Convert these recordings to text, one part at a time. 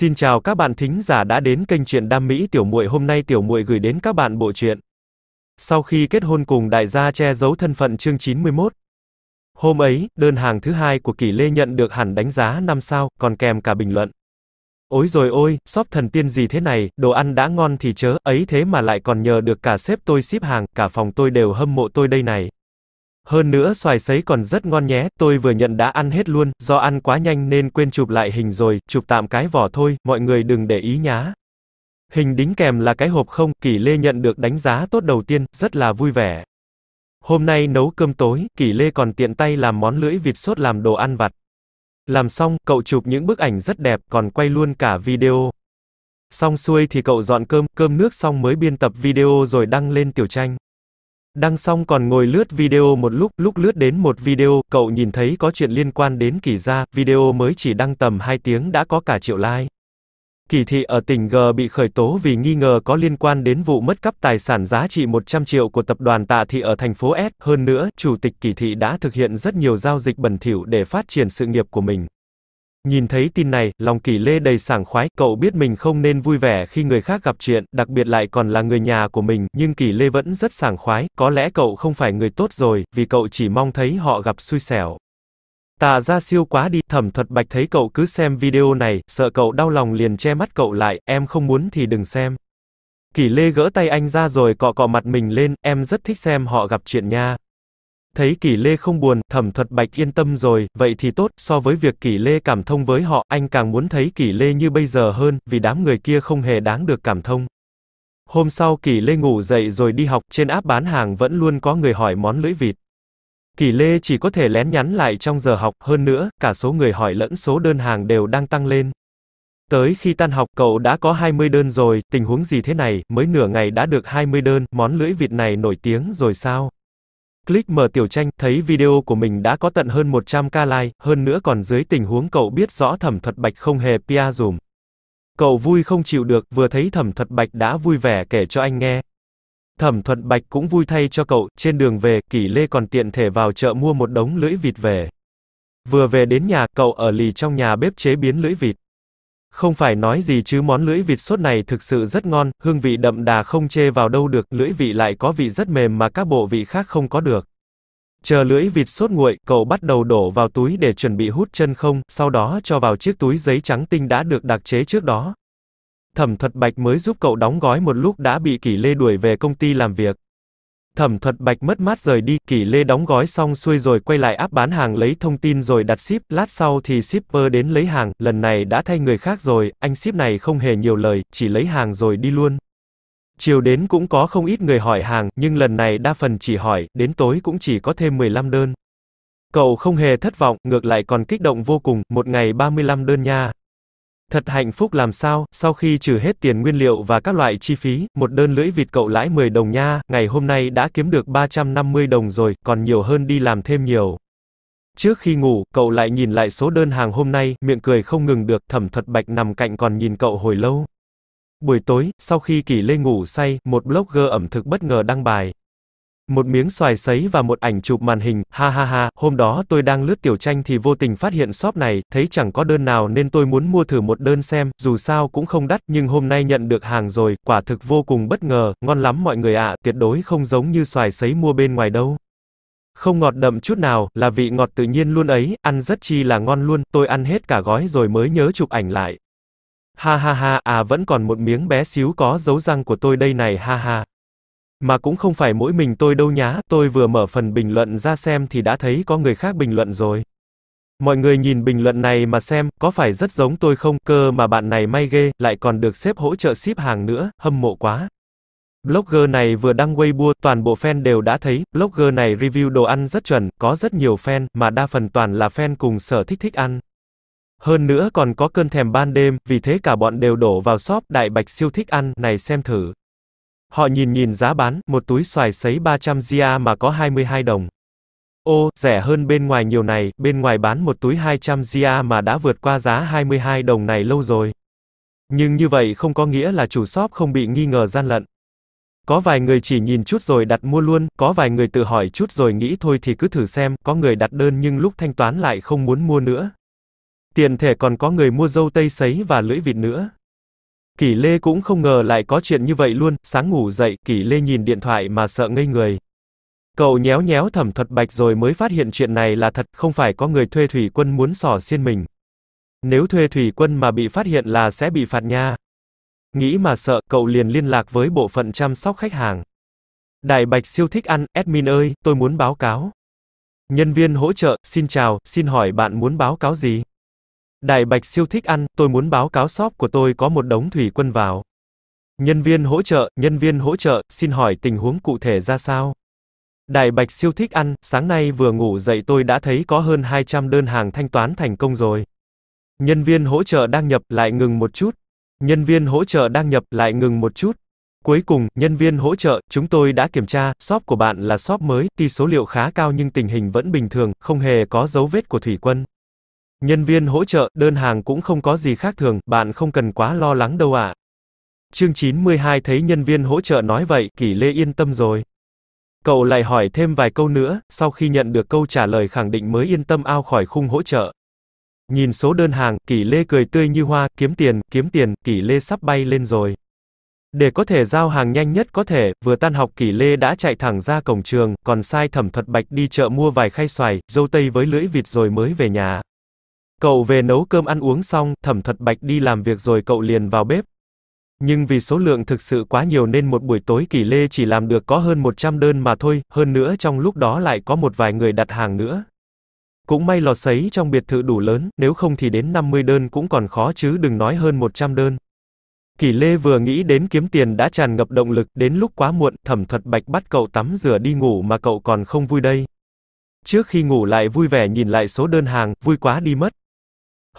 Xin chào các bạn thính giả đã đến kênh truyện đam mỹ tiểu muội. Hôm nay tiểu muội gửi đến các bạn bộ truyện. Sau khi kết hôn cùng đại gia che giấu thân phận chương 91. Hôm ấy, đơn hàng thứ hai của Kỷ Lê nhận được hẳn đánh giá 5 sao, còn kèm cả bình luận. Ôi rồi ôi, shop thần tiên gì thế này, đồ ăn đã ngon thì chớ, ấy thế mà lại còn nhờ được cả sếp tôi ship hàng, cả phòng tôi đều hâm mộ tôi đây này. Hơn nữa xoài sấy còn rất ngon nhé, tôi vừa nhận đã ăn hết luôn, do ăn quá nhanh nên quên chụp lại hình rồi, chụp tạm cái vỏ thôi, mọi người đừng để ý nhá. Hình đính kèm là cái hộp không, Kỷ Lê nhận được đánh giá tốt đầu tiên, rất là vui vẻ. Hôm nay nấu cơm tối, Kỷ Lê còn tiện tay làm món lưỡi vịt sốt làm đồ ăn vặt. Làm xong, cậu chụp những bức ảnh rất đẹp, còn quay luôn cả video. Xong xuôi thì cậu dọn cơm, cơm nước xong mới biên tập video rồi đăng lên tiểu tranh. Đăng xong còn ngồi lướt video một lúc, lúc lướt đến một video, cậu nhìn thấy có chuyện liên quan đến Kỳ gia, video mới chỉ đăng tầm 2 tiếng đã có cả triệu like. Kỳ thị ở tỉnh G bị khởi tố vì nghi ngờ có liên quan đến vụ mất cắp tài sản giá trị 100 triệu của tập đoàn Tạ thị ở thành phố S, hơn nữa, chủ tịch Kỳ thị đã thực hiện rất nhiều giao dịch bẩn thỉu để phát triển sự nghiệp của mình. Nhìn thấy tin này, lòng kỷ lê đầy sảng khoái, cậu biết mình không nên vui vẻ khi người khác gặp chuyện, đặc biệt lại còn là người nhà của mình, nhưng kỷ lê vẫn rất sảng khoái, có lẽ cậu không phải người tốt rồi, vì cậu chỉ mong thấy họ gặp xui xẻo. Tà ra siêu quá đi, thẩm thuật bạch thấy cậu cứ xem video này, sợ cậu đau lòng liền che mắt cậu lại, em không muốn thì đừng xem. Kỷ lê gỡ tay anh ra rồi cọ cọ mặt mình lên, em rất thích xem họ gặp chuyện nha. Thấy Kỷ Lê không buồn, Thẩm Thuật Bạch yên tâm rồi, vậy thì tốt, so với việc Kỷ Lê cảm thông với họ, anh càng muốn thấy Kỷ Lê như bây giờ hơn, vì đám người kia không hề đáng được cảm thông. Hôm sau Kỷ Lê ngủ dậy rồi đi học, trên app bán hàng vẫn luôn có người hỏi món lưỡi vịt. Kỷ Lê chỉ có thể lén nhắn lại trong giờ học, hơn nữa, cả số người hỏi lẫn số đơn hàng đều đang tăng lên. Tới khi tan học cậu đã có 20 đơn rồi, tình huống gì thế này, mới nửa ngày đã được 20 đơn, món lưỡi vịt này nổi tiếng rồi sao? Click mở tiểu tranh, thấy video của mình đã có tận hơn 100k like, hơn nữa còn dưới tình huống cậu biết rõ thẩm thuật bạch không hề pia dùm. Cậu vui không chịu được, vừa thấy thẩm thuật bạch đã vui vẻ kể cho anh nghe. Thẩm thuật bạch cũng vui thay cho cậu, trên đường về, kỷ lê còn tiện thể vào chợ mua một đống lưỡi vịt về. Vừa về đến nhà, cậu ở lì trong nhà bếp chế biến lưỡi vịt. Không phải nói gì chứ món lưỡi vịt sốt này thực sự rất ngon, hương vị đậm đà không chê vào đâu được, lưỡi vị lại có vị rất mềm mà các bộ vị khác không có được. Chờ lưỡi vịt sốt nguội, cậu bắt đầu đổ vào túi để chuẩn bị hút chân không, sau đó cho vào chiếc túi giấy trắng tinh đã được đặc chế trước đó. Thẩm thuật bạch mới giúp cậu đóng gói một lúc đã bị kỷ lê đuổi về công ty làm việc. Thẩm thuật bạch mất mát rời đi, kỷ lê đóng gói xong xuôi rồi quay lại áp bán hàng lấy thông tin rồi đặt ship, lát sau thì shipper đến lấy hàng, lần này đã thay người khác rồi, anh ship này không hề nhiều lời, chỉ lấy hàng rồi đi luôn. Chiều đến cũng có không ít người hỏi hàng, nhưng lần này đa phần chỉ hỏi, đến tối cũng chỉ có thêm 15 đơn. Cậu không hề thất vọng, ngược lại còn kích động vô cùng, một ngày 35 đơn nha. Thật hạnh phúc làm sao, sau khi trừ hết tiền nguyên liệu và các loại chi phí, một đơn lưỡi vịt cậu lãi 10 đồng nha, ngày hôm nay đã kiếm được 350 đồng rồi, còn nhiều hơn đi làm thêm nhiều. Trước khi ngủ, cậu lại nhìn lại số đơn hàng hôm nay, miệng cười không ngừng được, thẩm thuật bạch nằm cạnh còn nhìn cậu hồi lâu. Buổi tối, sau khi Kỳ Lê ngủ say, một blogger ẩm thực bất ngờ đăng bài. Một miếng xoài sấy và một ảnh chụp màn hình, ha ha ha, hôm đó tôi đang lướt tiểu tranh thì vô tình phát hiện shop này, thấy chẳng có đơn nào nên tôi muốn mua thử một đơn xem, dù sao cũng không đắt, nhưng hôm nay nhận được hàng rồi, quả thực vô cùng bất ngờ, ngon lắm mọi người ạ, tuyệt đối không giống như xoài sấy mua bên ngoài đâu. Không ngọt đậm chút nào, là vị ngọt tự nhiên luôn ấy, ăn rất chi là ngon luôn, tôi ăn hết cả gói rồi mới nhớ chụp ảnh lại. Ha ha ha, à vẫn còn một miếng bé xíu có dấu răng của tôi đây này ha ha. Mà cũng không phải mỗi mình tôi đâu nhá, tôi vừa mở phần bình luận ra xem thì đã thấy có người khác bình luận rồi. Mọi người nhìn bình luận này mà xem, có phải rất giống tôi không, cơ mà bạn này may ghê, lại còn được xếp hỗ trợ ship hàng nữa, hâm mộ quá. Blogger này vừa đăng Weibo, toàn bộ fan đều đã thấy, blogger này review đồ ăn rất chuẩn, có rất nhiều fan, mà đa phần toàn là fan cùng sở thích thích ăn. Hơn nữa còn có cơn thèm ban đêm, vì thế cả bọn đều đổ vào shop, đại bạch siêu thích ăn, này xem thử. Họ nhìn nhìn giá bán, một túi xoài sấy 300 ria mà có 22 đồng. Ô, rẻ hơn bên ngoài nhiều này, bên ngoài bán một túi 200 ria mà đã vượt qua giá 22 đồng này lâu rồi. Nhưng như vậy không có nghĩa là chủ shop không bị nghi ngờ gian lận. Có vài người chỉ nhìn chút rồi đặt mua luôn, có vài người tự hỏi chút rồi nghĩ thôi thì cứ thử xem, có người đặt đơn nhưng lúc thanh toán lại không muốn mua nữa. Tiền thể còn có người mua dâu tây sấy và lưỡi vịt nữa. Kỷ Lê cũng không ngờ lại có chuyện như vậy luôn, sáng ngủ dậy, Kỷ Lê nhìn điện thoại mà sợ ngây người. Cậu nhéo nhéo thẩm thuật bạch rồi mới phát hiện chuyện này là thật, không phải có người thuê thủy quân muốn sỏ xiên mình. Nếu thuê thủy quân mà bị phát hiện là sẽ bị phạt nha. Nghĩ mà sợ, cậu liền liên lạc với bộ phận chăm sóc khách hàng. Đại Bạch siêu thích ăn, admin ơi, tôi muốn báo cáo. Nhân viên hỗ trợ, xin chào, xin hỏi bạn muốn báo cáo gì? Đại Bạch siêu thích ăn, tôi muốn báo cáo shop của tôi có một đống thủy quân vào. Nhân viên hỗ trợ, nhân viên hỗ trợ, xin hỏi tình huống cụ thể ra sao? Đại Bạch siêu thích ăn, sáng nay vừa ngủ dậy tôi đã thấy có hơn 200 đơn hàng thanh toán thành công rồi. Nhân viên hỗ trợ đang nhập lại ngừng một chút. Nhân viên hỗ trợ đang nhập lại ngừng một chút. Cuối cùng, nhân viên hỗ trợ, chúng tôi đã kiểm tra, shop của bạn là shop mới, tuy số liệu khá cao nhưng tình hình vẫn bình thường, không hề có dấu vết của thủy quân. Nhân viên hỗ trợ, đơn hàng cũng không có gì khác thường, bạn không cần quá lo lắng đâu ạ. À. Chương 92 thấy nhân viên hỗ trợ nói vậy, Kỷ Lê yên tâm rồi. Cậu lại hỏi thêm vài câu nữa, sau khi nhận được câu trả lời khẳng định mới yên tâm ao khỏi khung hỗ trợ. Nhìn số đơn hàng, Kỷ Lê cười tươi như hoa, kiếm tiền, kiếm tiền, Kỷ Lê sắp bay lên rồi. Để có thể giao hàng nhanh nhất có thể, vừa tan học Kỷ Lê đã chạy thẳng ra cổng trường, còn sai Thẩm Thuật Bạch đi chợ mua vài khay xoài, dâu tây với lưỡi vịt rồi mới về nhà. Cậu về nấu cơm ăn uống xong, Thẩm thuật Bạch đi làm việc rồi cậu liền vào bếp. Nhưng vì số lượng thực sự quá nhiều nên một buổi tối Kỳ Lê chỉ làm được có hơn 100 đơn mà thôi, hơn nữa trong lúc đó lại có một vài người đặt hàng nữa. Cũng may lò sấy trong biệt thự đủ lớn, nếu không thì đến 50 đơn cũng còn khó chứ đừng nói hơn 100 đơn. Kỳ Lê vừa nghĩ đến kiếm tiền đã tràn ngập động lực, đến lúc quá muộn, Thẩm Thuật Bạch bắt cậu tắm rửa đi ngủ mà cậu còn không vui đây. Trước khi ngủ lại vui vẻ nhìn lại số đơn hàng, vui quá đi mất.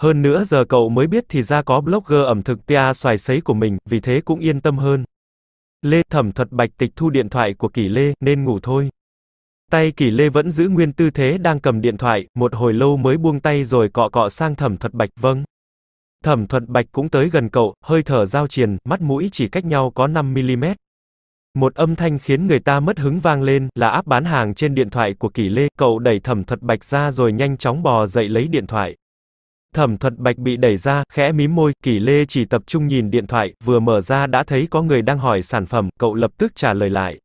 Hơn nữa giờ cậu mới biết thì ra có blogger ẩm thực tia xoài sấy của mình, vì thế cũng yên tâm hơn. Lê thẩm thuật bạch tịch thu điện thoại của Kỷ Lê, nên ngủ thôi. Tay Kỷ Lê vẫn giữ nguyên tư thế đang cầm điện thoại, một hồi lâu mới buông tay rồi cọ cọ sang thẩm thuật bạch vâng. Thẩm thuật bạch cũng tới gần cậu, hơi thở giao triền, mắt mũi chỉ cách nhau có 5mm. Một âm thanh khiến người ta mất hứng vang lên, là áp bán hàng trên điện thoại của Kỷ Lê, cậu đẩy thẩm thuật bạch ra rồi nhanh chóng bò dậy lấy điện thoại. Thẩm thuật bạch bị đẩy ra, khẽ mím môi, kỷ lê chỉ tập trung nhìn điện thoại, vừa mở ra đã thấy có người đang hỏi sản phẩm, cậu lập tức trả lời lại.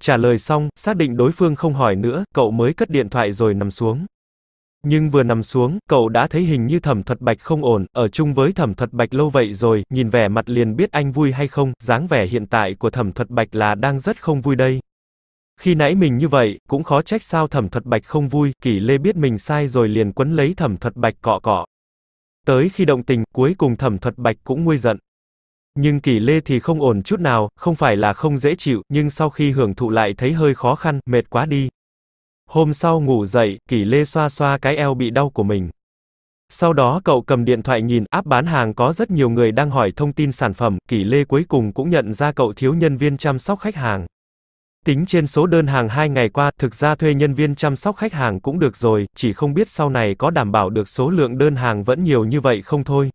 Trả lời xong, xác định đối phương không hỏi nữa, cậu mới cất điện thoại rồi nằm xuống. Nhưng vừa nằm xuống, cậu đã thấy hình như thẩm thuật bạch không ổn, ở chung với thẩm thuật bạch lâu vậy rồi, nhìn vẻ mặt liền biết anh vui hay không, dáng vẻ hiện tại của thẩm thuật bạch là đang rất không vui đây. Khi nãy mình như vậy, cũng khó trách sao thẩm thuật bạch không vui, kỷ lê biết mình sai rồi liền quấn lấy thẩm thuật bạch cọ cọ. Tới khi động tình, cuối cùng thẩm thuật bạch cũng nguôi giận. Nhưng kỷ lê thì không ổn chút nào, không phải là không dễ chịu, nhưng sau khi hưởng thụ lại thấy hơi khó khăn, mệt quá đi. Hôm sau ngủ dậy, kỷ lê xoa xoa cái eo bị đau của mình. Sau đó cậu cầm điện thoại nhìn, áp bán hàng có rất nhiều người đang hỏi thông tin sản phẩm, kỷ lê cuối cùng cũng nhận ra cậu thiếu nhân viên chăm sóc khách hàng. Tính trên số đơn hàng 2 ngày qua, thực ra thuê nhân viên chăm sóc khách hàng cũng được rồi, chỉ không biết sau này có đảm bảo được số lượng đơn hàng vẫn nhiều như vậy không thôi.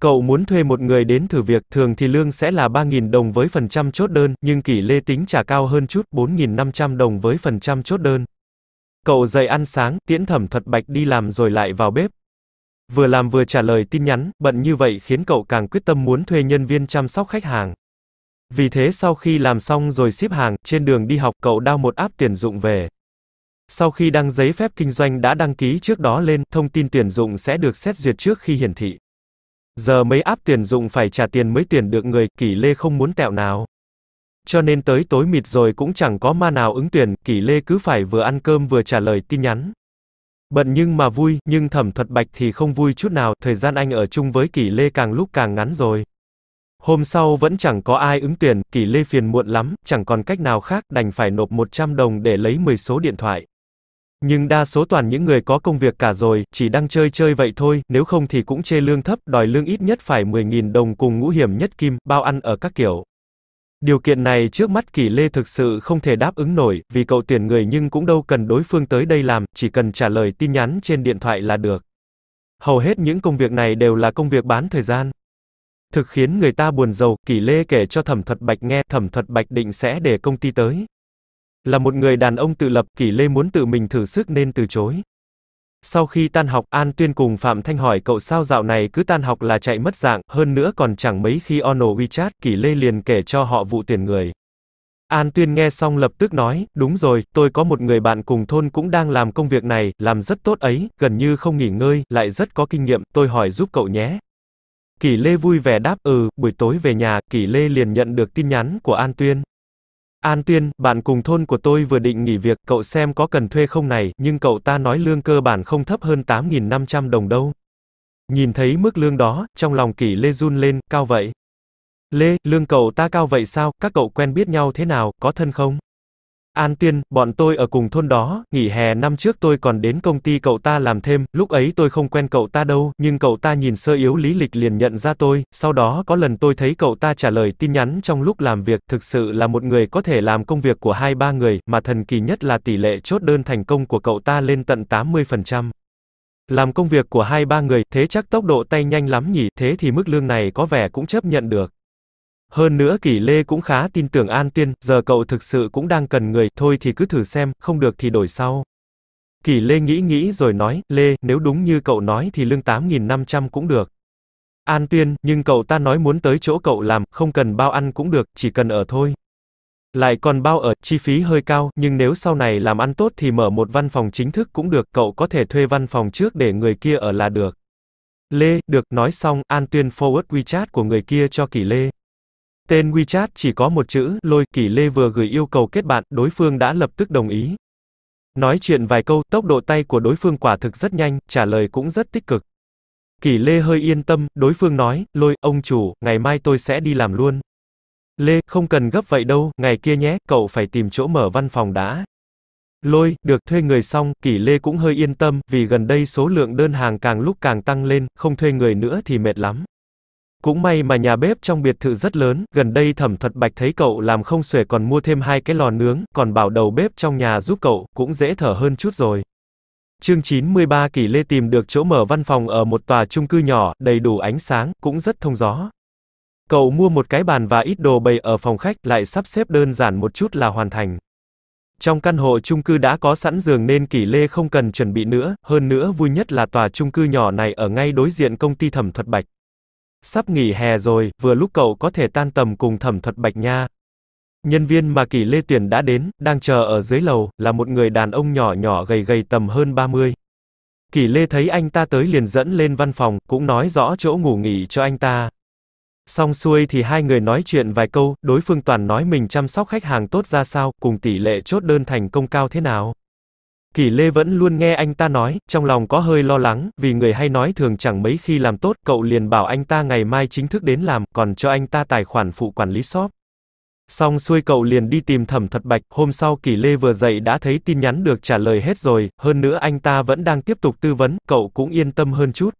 Cậu muốn thuê một người đến thử việc, thường thì lương sẽ là 3.000 đồng với phần trăm chốt đơn, nhưng kỷ lê tính trả cao hơn chút, 4.500 đồng với phần trăm chốt đơn. Cậu dậy ăn sáng, tiễn thẩm thuật bạch đi làm rồi lại vào bếp. Vừa làm vừa trả lời tin nhắn, bận như vậy khiến cậu càng quyết tâm muốn thuê nhân viên chăm sóc khách hàng. Vì thế sau khi làm xong rồi ship hàng, trên đường đi học cậu đao một app tuyển dụng về. Sau khi đăng giấy phép kinh doanh đã đăng ký trước đó lên, thông tin tuyển dụng sẽ được xét duyệt trước khi hiển thị. Giờ mấy app tuyển dụng phải trả tiền mới tuyển được người, Kỷ Lê không muốn tẹo nào. Cho nên tới tối mịt rồi cũng chẳng có ma nào ứng tuyển, Kỷ Lê cứ phải vừa ăn cơm vừa trả lời tin nhắn. Bận nhưng mà vui, nhưng thẩm thuật bạch thì không vui chút nào, thời gian anh ở chung với Kỷ Lê càng lúc càng ngắn rồi. Hôm sau vẫn chẳng có ai ứng tuyển, kỷ lê phiền muộn lắm, chẳng còn cách nào khác, đành phải nộp 100 đồng để lấy 10 số điện thoại. Nhưng đa số toàn những người có công việc cả rồi, chỉ đang chơi chơi vậy thôi, nếu không thì cũng chê lương thấp, đòi lương ít nhất phải 10.000 đồng cùng ngũ hiểm nhất kim, bao ăn ở các kiểu. Điều kiện này trước mắt Kỷ Lê thực sự không thể đáp ứng nổi, vì cậu tuyển người nhưng cũng đâu cần đối phương tới đây làm, chỉ cần trả lời tin nhắn trên điện thoại là được. Hầu hết những công việc này đều là công việc bán thời gian. Thực khiến người ta buồn giàu, Kỷ Lê kể cho Thẩm Thuật Bạch nghe, Thẩm Thuật Bạch định sẽ để công ty tới. Là một người đàn ông tự lập, Kỷ Lê muốn tự mình thử sức nên từ chối. Sau khi tan học, An Tuyên cùng Phạm Thanh hỏi cậu sao dạo này cứ tan học là chạy mất dạng, hơn nữa còn chẳng mấy khi ono WeChat, Kỷ Lê liền kể cho họ vụ tuyển người. An Tuyên nghe xong lập tức nói, đúng rồi, tôi có một người bạn cùng thôn cũng đang làm công việc này, làm rất tốt ấy, gần như không nghỉ ngơi, lại rất có kinh nghiệm, tôi hỏi giúp cậu nhé. Kỷ Lê vui vẻ đáp ừ, buổi tối về nhà, Kỷ Lê liền nhận được tin nhắn của An Tuyên. An Tuyên, bạn cùng thôn của tôi vừa định nghỉ việc, cậu xem có cần thuê không này, nhưng cậu ta nói lương cơ bản không thấp hơn 8.500 đồng đâu. Nhìn thấy mức lương đó, trong lòng Kỷ Lê run lên, cao vậy. Lê, lương cậu ta cao vậy sao, các cậu quen biết nhau thế nào, có thân không? An Tiên, bọn tôi ở cùng thôn đó, nghỉ hè năm trước tôi còn đến công ty cậu ta làm thêm, lúc ấy tôi không quen cậu ta đâu, nhưng cậu ta nhìn sơ yếu lý lịch liền nhận ra tôi, sau đó có lần tôi thấy cậu ta trả lời tin nhắn trong lúc làm việc, thực sự là một người có thể làm công việc của hai ba người, mà thần kỳ nhất là tỷ lệ chốt đơn thành công của cậu ta lên tận 80%. Làm công việc của hai ba người, thế chắc tốc độ tay nhanh lắm nhỉ, thế thì mức lương này có vẻ cũng chấp nhận được. Hơn nữa Kỷ Lê cũng khá tin tưởng An Tuyên, giờ cậu thực sự cũng đang cần người, thôi thì cứ thử xem, không được thì đổi sau. Kỷ Lê nghĩ nghĩ rồi nói, Lê, nếu đúng như cậu nói thì lương 8.500 cũng được. An Tuyên, nhưng cậu ta nói muốn tới chỗ cậu làm, không cần bao ăn cũng được, chỉ cần ở thôi. Lại còn bao ở, chi phí hơi cao, nhưng nếu sau này làm ăn tốt thì mở một văn phòng chính thức cũng được, cậu có thể thuê văn phòng trước để người kia ở là được. Lê, được, nói xong, An Tuyên forward WeChat của người kia cho Kỷ Lê. Tên WeChat chỉ có một chữ, lôi, Kỷ Lê vừa gửi yêu cầu kết bạn, đối phương đã lập tức đồng ý. Nói chuyện vài câu, tốc độ tay của đối phương quả thực rất nhanh, trả lời cũng rất tích cực. Kỷ Lê hơi yên tâm, đối phương nói, lôi, ông chủ, ngày mai tôi sẽ đi làm luôn. Lê, không cần gấp vậy đâu, ngày kia nhé, cậu phải tìm chỗ mở văn phòng đã. Lôi, được thuê người xong, Kỷ Lê cũng hơi yên tâm, vì gần đây số lượng đơn hàng càng lúc càng tăng lên, không thuê người nữa thì mệt lắm. Cũng may mà nhà bếp trong biệt thự rất lớn, gần đây thẩm thuật bạch thấy cậu làm không xuể còn mua thêm hai cái lò nướng, còn bảo đầu bếp trong nhà giúp cậu, cũng dễ thở hơn chút rồi. Chương 93 kỷ Lê tìm được chỗ mở văn phòng ở một tòa chung cư nhỏ, đầy đủ ánh sáng, cũng rất thông gió. Cậu mua một cái bàn và ít đồ bày ở phòng khách, lại sắp xếp đơn giản một chút là hoàn thành. Trong căn hộ chung cư đã có sẵn giường nên kỷ Lê không cần chuẩn bị nữa, hơn nữa vui nhất là tòa chung cư nhỏ này ở ngay đối diện công ty thẩm thuật bạch. Sắp nghỉ hè rồi, vừa lúc cậu có thể tan tầm cùng thẩm thuật bạch nha. Nhân viên mà kỷ Lê Tuyển đã đến, đang chờ ở dưới lầu, là một người đàn ông nhỏ nhỏ gầy gầy tầm hơn 30. kỷ Lê thấy anh ta tới liền dẫn lên văn phòng, cũng nói rõ chỗ ngủ nghỉ cho anh ta. Xong xuôi thì hai người nói chuyện vài câu, đối phương toàn nói mình chăm sóc khách hàng tốt ra sao, cùng tỷ lệ chốt đơn thành công cao thế nào. Kỷ Lê vẫn luôn nghe anh ta nói, trong lòng có hơi lo lắng, vì người hay nói thường chẳng mấy khi làm tốt, cậu liền bảo anh ta ngày mai chính thức đến làm, còn cho anh ta tài khoản phụ quản lý shop. Xong xuôi cậu liền đi tìm Thẩm Thật Bạch, hôm sau Kỷ Lê vừa dậy đã thấy tin nhắn được trả lời hết rồi, hơn nữa anh ta vẫn đang tiếp tục tư vấn, cậu cũng yên tâm hơn chút.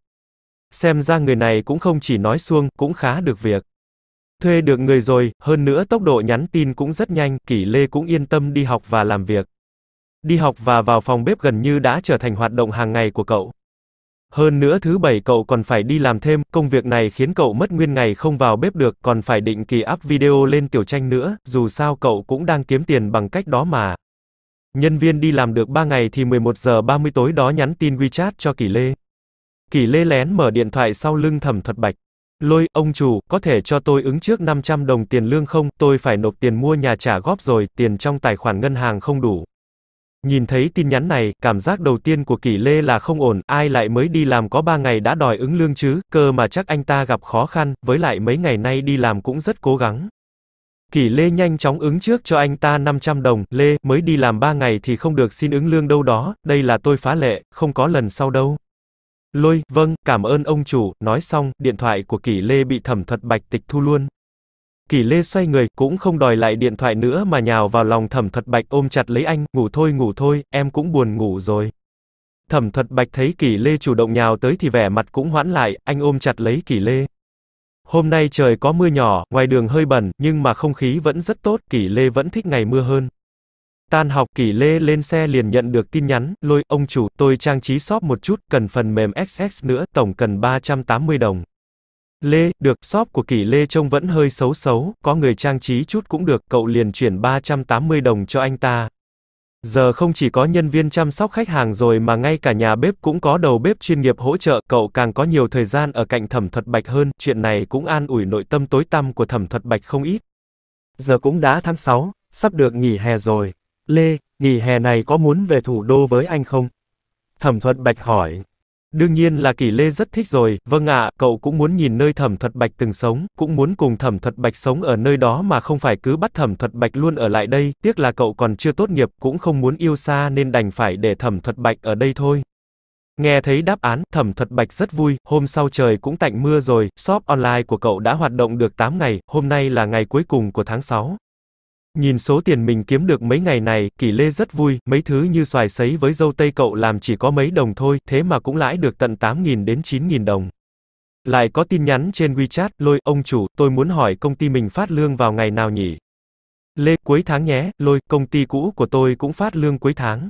Xem ra người này cũng không chỉ nói xuông cũng khá được việc. Thuê được người rồi, hơn nữa tốc độ nhắn tin cũng rất nhanh, Kỷ Lê cũng yên tâm đi học và làm việc. Đi học và vào phòng bếp gần như đã trở thành hoạt động hàng ngày của cậu. Hơn nữa thứ bảy cậu còn phải đi làm thêm, công việc này khiến cậu mất nguyên ngày không vào bếp được, còn phải định kỳ up video lên tiểu tranh nữa, dù sao cậu cũng đang kiếm tiền bằng cách đó mà. Nhân viên đi làm được 3 ngày thì 11 giờ 30 tối đó nhắn tin WeChat cho Kỳ Lê. Kỳ Lê lén mở điện thoại sau lưng Thẩm Thuật Bạch. Lôi, ông chủ, có thể cho tôi ứng trước 500 đồng tiền lương không? Tôi phải nộp tiền mua nhà trả góp rồi, tiền trong tài khoản ngân hàng không đủ. Nhìn thấy tin nhắn này, cảm giác đầu tiên của Kỷ Lê là không ổn, ai lại mới đi làm có 3 ngày đã đòi ứng lương chứ, cơ mà chắc anh ta gặp khó khăn, với lại mấy ngày nay đi làm cũng rất cố gắng. Kỷ Lê nhanh chóng ứng trước cho anh ta 500 đồng, Lê, mới đi làm 3 ngày thì không được xin ứng lương đâu đó, đây là tôi phá lệ, không có lần sau đâu. Lôi, vâng, cảm ơn ông chủ, nói xong, điện thoại của Kỷ Lê bị thẩm thuật bạch tịch thu luôn. Kỷ Lê xoay người, cũng không đòi lại điện thoại nữa mà nhào vào lòng Thẩm Thật Bạch ôm chặt lấy anh, ngủ thôi ngủ thôi, em cũng buồn ngủ rồi. Thẩm Thật Bạch thấy Kỷ Lê chủ động nhào tới thì vẻ mặt cũng hoãn lại, anh ôm chặt lấy Kỷ Lê. Hôm nay trời có mưa nhỏ, ngoài đường hơi bẩn, nhưng mà không khí vẫn rất tốt, Kỷ Lê vẫn thích ngày mưa hơn. Tan học, Kỷ Lê lên xe liền nhận được tin nhắn, lôi, ông chủ, tôi trang trí shop một chút, cần phần mềm XX nữa, tổng cần 380 đồng. Lê, được, shop của Kỷ Lê trông vẫn hơi xấu xấu, có người trang trí chút cũng được, cậu liền chuyển 380 đồng cho anh ta. Giờ không chỉ có nhân viên chăm sóc khách hàng rồi mà ngay cả nhà bếp cũng có đầu bếp chuyên nghiệp hỗ trợ, cậu càng có nhiều thời gian ở cạnh thẩm thuật bạch hơn, chuyện này cũng an ủi nội tâm tối tăm của thẩm thuật bạch không ít. Giờ cũng đã tháng 6, sắp được nghỉ hè rồi. Lê, nghỉ hè này có muốn về thủ đô với anh không? Thẩm thuật bạch hỏi. Đương nhiên là Kỷ Lê rất thích rồi, vâng ạ, cậu cũng muốn nhìn nơi Thẩm Thuật Bạch từng sống, cũng muốn cùng Thẩm Thuật Bạch sống ở nơi đó mà không phải cứ bắt Thẩm Thuật Bạch luôn ở lại đây, tiếc là cậu còn chưa tốt nghiệp, cũng không muốn yêu xa nên đành phải để Thẩm Thuật Bạch ở đây thôi. Nghe thấy đáp án, Thẩm Thuật Bạch rất vui, hôm sau trời cũng tạnh mưa rồi, shop online của cậu đã hoạt động được 8 ngày, hôm nay là ngày cuối cùng của tháng 6. Nhìn số tiền mình kiếm được mấy ngày này, kỳ Lê rất vui, mấy thứ như xoài sấy với dâu tây cậu làm chỉ có mấy đồng thôi, thế mà cũng lãi được tận 8.000 đến 9.000 đồng. Lại có tin nhắn trên WeChat, lôi, ông chủ, tôi muốn hỏi công ty mình phát lương vào ngày nào nhỉ? Lê, cuối tháng nhé, lôi, công ty cũ của tôi cũng phát lương cuối tháng.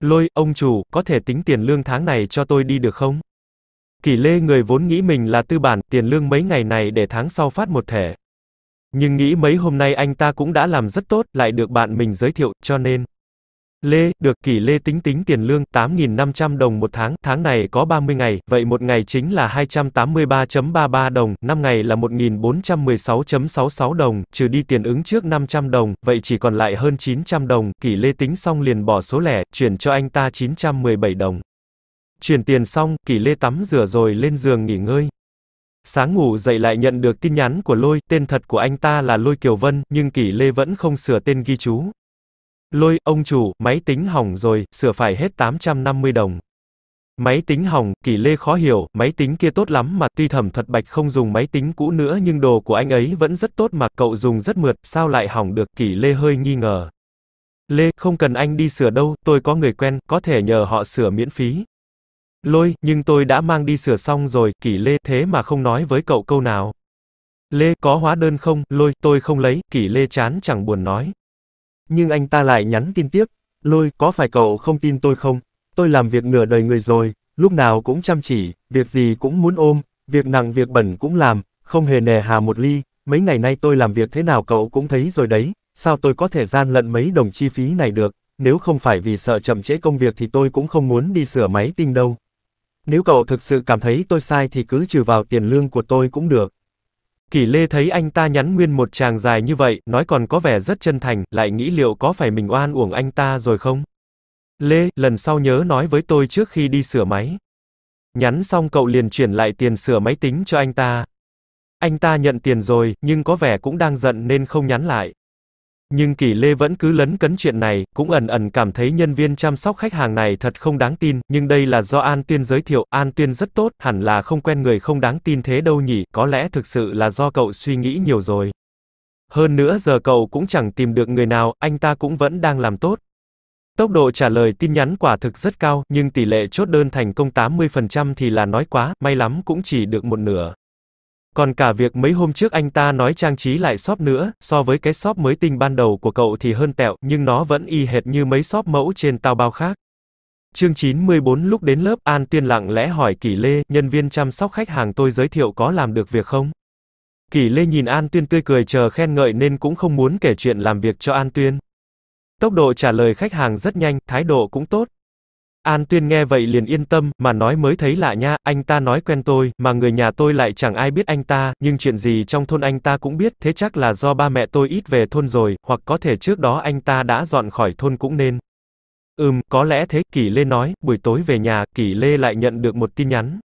Lôi, ông chủ, có thể tính tiền lương tháng này cho tôi đi được không? kỳ Lê người vốn nghĩ mình là tư bản, tiền lương mấy ngày này để tháng sau phát một thể. Nhưng nghĩ mấy hôm nay anh ta cũng đã làm rất tốt, lại được bạn mình giới thiệu, cho nên. Lê, được kỷ Lê tính tính tiền lương 8.500 đồng một tháng, tháng này có 30 ngày, vậy một ngày chính là 283.33 đồng, 5 ngày là 1.416.66 đồng, trừ đi tiền ứng trước 500 đồng, vậy chỉ còn lại hơn 900 đồng, kỷ Lê tính xong liền bỏ số lẻ, chuyển cho anh ta 917 đồng. Chuyển tiền xong, kỷ Lê tắm rửa rồi lên giường nghỉ ngơi. Sáng ngủ dậy lại nhận được tin nhắn của Lôi, tên thật của anh ta là Lôi Kiều Vân, nhưng Kỷ Lê vẫn không sửa tên ghi chú. Lôi, ông chủ, máy tính hỏng rồi, sửa phải hết 850 đồng. Máy tính hỏng, Kỷ Lê khó hiểu, máy tính kia tốt lắm mà, tuy thẩm thật bạch không dùng máy tính cũ nữa nhưng đồ của anh ấy vẫn rất tốt mà, cậu dùng rất mượt, sao lại hỏng được, Kỷ Lê hơi nghi ngờ. Lê, không cần anh đi sửa đâu, tôi có người quen, có thể nhờ họ sửa miễn phí. Lôi, nhưng tôi đã mang đi sửa xong rồi, kỷ lê, thế mà không nói với cậu câu nào. Lê, có hóa đơn không, lôi, tôi không lấy, kỷ lê chán chẳng buồn nói. Nhưng anh ta lại nhắn tin tiếp, lôi, có phải cậu không tin tôi không? Tôi làm việc nửa đời người rồi, lúc nào cũng chăm chỉ, việc gì cũng muốn ôm, việc nặng việc bẩn cũng làm, không hề nề hà một ly, mấy ngày nay tôi làm việc thế nào cậu cũng thấy rồi đấy, sao tôi có thể gian lận mấy đồng chi phí này được, nếu không phải vì sợ chậm trễ công việc thì tôi cũng không muốn đi sửa máy tinh đâu. Nếu cậu thực sự cảm thấy tôi sai thì cứ trừ vào tiền lương của tôi cũng được. Kỷ Lê thấy anh ta nhắn nguyên một chàng dài như vậy, nói còn có vẻ rất chân thành, lại nghĩ liệu có phải mình oan uổng anh ta rồi không? Lê, lần sau nhớ nói với tôi trước khi đi sửa máy. Nhắn xong cậu liền chuyển lại tiền sửa máy tính cho anh ta. Anh ta nhận tiền rồi, nhưng có vẻ cũng đang giận nên không nhắn lại. Nhưng Kỳ Lê vẫn cứ lấn cấn chuyện này, cũng ẩn ẩn cảm thấy nhân viên chăm sóc khách hàng này thật không đáng tin, nhưng đây là do An Tuyên giới thiệu, An Tuyên rất tốt, hẳn là không quen người không đáng tin thế đâu nhỉ, có lẽ thực sự là do cậu suy nghĩ nhiều rồi. Hơn nữa giờ cậu cũng chẳng tìm được người nào, anh ta cũng vẫn đang làm tốt. Tốc độ trả lời tin nhắn quả thực rất cao, nhưng tỷ lệ chốt đơn thành công 80% thì là nói quá, may lắm cũng chỉ được một nửa. Còn cả việc mấy hôm trước anh ta nói trang trí lại shop nữa, so với cái shop mới tinh ban đầu của cậu thì hơn tẹo, nhưng nó vẫn y hệt như mấy shop mẫu trên tao bao khác. Chương 94 lúc đến lớp, An tuyên lặng lẽ hỏi Kỷ Lê, nhân viên chăm sóc khách hàng tôi giới thiệu có làm được việc không? Kỷ Lê nhìn An Tuyên tươi cười chờ khen ngợi nên cũng không muốn kể chuyện làm việc cho An Tuyên. Tốc độ trả lời khách hàng rất nhanh, thái độ cũng tốt. An Tuyên nghe vậy liền yên tâm, mà nói mới thấy lạ nha, anh ta nói quen tôi, mà người nhà tôi lại chẳng ai biết anh ta, nhưng chuyện gì trong thôn anh ta cũng biết, thế chắc là do ba mẹ tôi ít về thôn rồi, hoặc có thể trước đó anh ta đã dọn khỏi thôn cũng nên. Ừm, có lẽ thế, Kỷ Lê nói, buổi tối về nhà, Kỷ Lê lại nhận được một tin nhắn.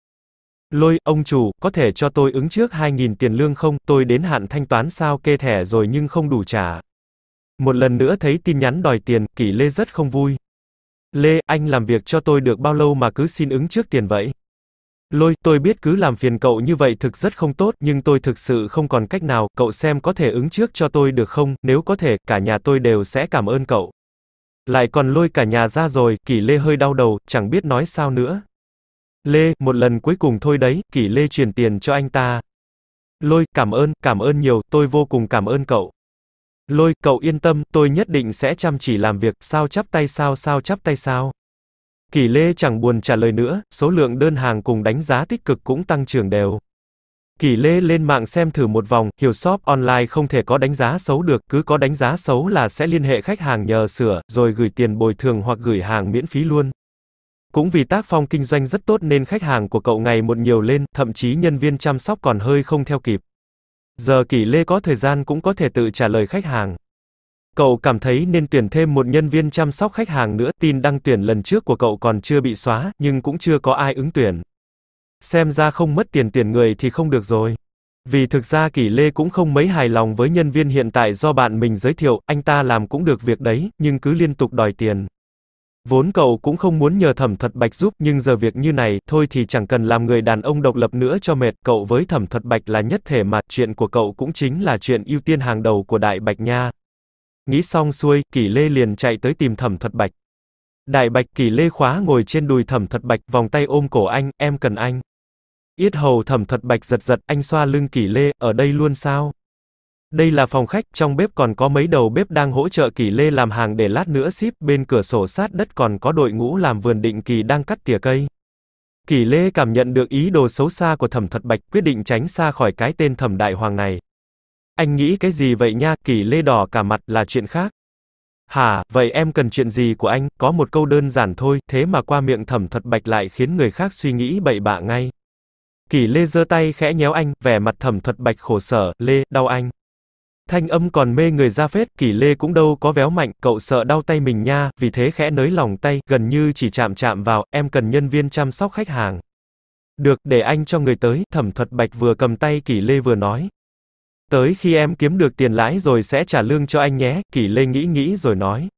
Lôi, ông chủ, có thể cho tôi ứng trước 2.000 tiền lương không, tôi đến hạn thanh toán sao kê thẻ rồi nhưng không đủ trả. Một lần nữa thấy tin nhắn đòi tiền, Kỷ Lê rất không vui, Lê, anh làm việc cho tôi được bao lâu mà cứ xin ứng trước tiền vậy? Lôi, tôi biết cứ làm phiền cậu như vậy thực rất không tốt, nhưng tôi thực sự không còn cách nào, cậu xem có thể ứng trước cho tôi được không, nếu có thể, cả nhà tôi đều sẽ cảm ơn cậu. Lại còn lôi cả nhà ra rồi, kỷ lê hơi đau đầu, chẳng biết nói sao nữa. Lê, một lần cuối cùng thôi đấy, kỷ lê chuyển tiền cho anh ta. Lôi, cảm ơn, cảm ơn nhiều, tôi vô cùng cảm ơn cậu. Lôi, cậu yên tâm, tôi nhất định sẽ chăm chỉ làm việc, sao chắp tay sao sao chắp tay sao. Kỳ Lê chẳng buồn trả lời nữa, số lượng đơn hàng cùng đánh giá tích cực cũng tăng trưởng đều. Kỳ Lê lên mạng xem thử một vòng, hiểu shop online không thể có đánh giá xấu được, cứ có đánh giá xấu là sẽ liên hệ khách hàng nhờ sửa, rồi gửi tiền bồi thường hoặc gửi hàng miễn phí luôn. Cũng vì tác phong kinh doanh rất tốt nên khách hàng của cậu ngày một nhiều lên, thậm chí nhân viên chăm sóc còn hơi không theo kịp. Giờ kỷ lê có thời gian cũng có thể tự trả lời khách hàng. Cậu cảm thấy nên tuyển thêm một nhân viên chăm sóc khách hàng nữa, tin đăng tuyển lần trước của cậu còn chưa bị xóa, nhưng cũng chưa có ai ứng tuyển. Xem ra không mất tiền tuyển người thì không được rồi. Vì thực ra kỷ Lê cũng không mấy hài lòng với nhân viên hiện tại do bạn mình giới thiệu, anh ta làm cũng được việc đấy, nhưng cứ liên tục đòi tiền. Vốn cậu cũng không muốn nhờ thẩm thuật bạch giúp, nhưng giờ việc như này, thôi thì chẳng cần làm người đàn ông độc lập nữa cho mệt, cậu với thẩm thuật bạch là nhất thể mà, chuyện của cậu cũng chính là chuyện ưu tiên hàng đầu của đại bạch nha. Nghĩ xong xuôi, kỷ lê liền chạy tới tìm thẩm thuật bạch. Đại bạch kỷ lê khóa ngồi trên đùi thẩm thuật bạch, vòng tay ôm cổ anh, em cần anh. Yết hầu thẩm thuật bạch giật giật, anh xoa lưng kỷ lê, ở đây luôn sao? Đây là phòng khách, trong bếp còn có mấy đầu bếp đang hỗ trợ Kỷ Lê làm hàng để lát nữa ship, bên cửa sổ sát đất còn có đội ngũ làm vườn định kỳ đang cắt tỉa cây. Kỷ Lê cảm nhận được ý đồ xấu xa của Thẩm Thuật Bạch, quyết định tránh xa khỏi cái tên Thẩm Đại Hoàng này. Anh nghĩ cái gì vậy nha, Kỷ Lê đỏ cả mặt là chuyện khác. hà vậy em cần chuyện gì của anh, có một câu đơn giản thôi, thế mà qua miệng Thẩm Thuật Bạch lại khiến người khác suy nghĩ bậy bạ ngay. Kỷ Lê giơ tay khẽ nhéo anh, vẻ mặt Thẩm Thuật Bạch khổ sở, Lê, đau anh. Thanh âm còn mê người ra phết, kỷ lê cũng đâu có véo mạnh, cậu sợ đau tay mình nha, vì thế khẽ nới lòng tay, gần như chỉ chạm chạm vào, em cần nhân viên chăm sóc khách hàng. Được, để anh cho người tới, thẩm thuật bạch vừa cầm tay kỷ lê vừa nói. Tới khi em kiếm được tiền lãi rồi sẽ trả lương cho anh nhé, kỷ lê nghĩ nghĩ rồi nói.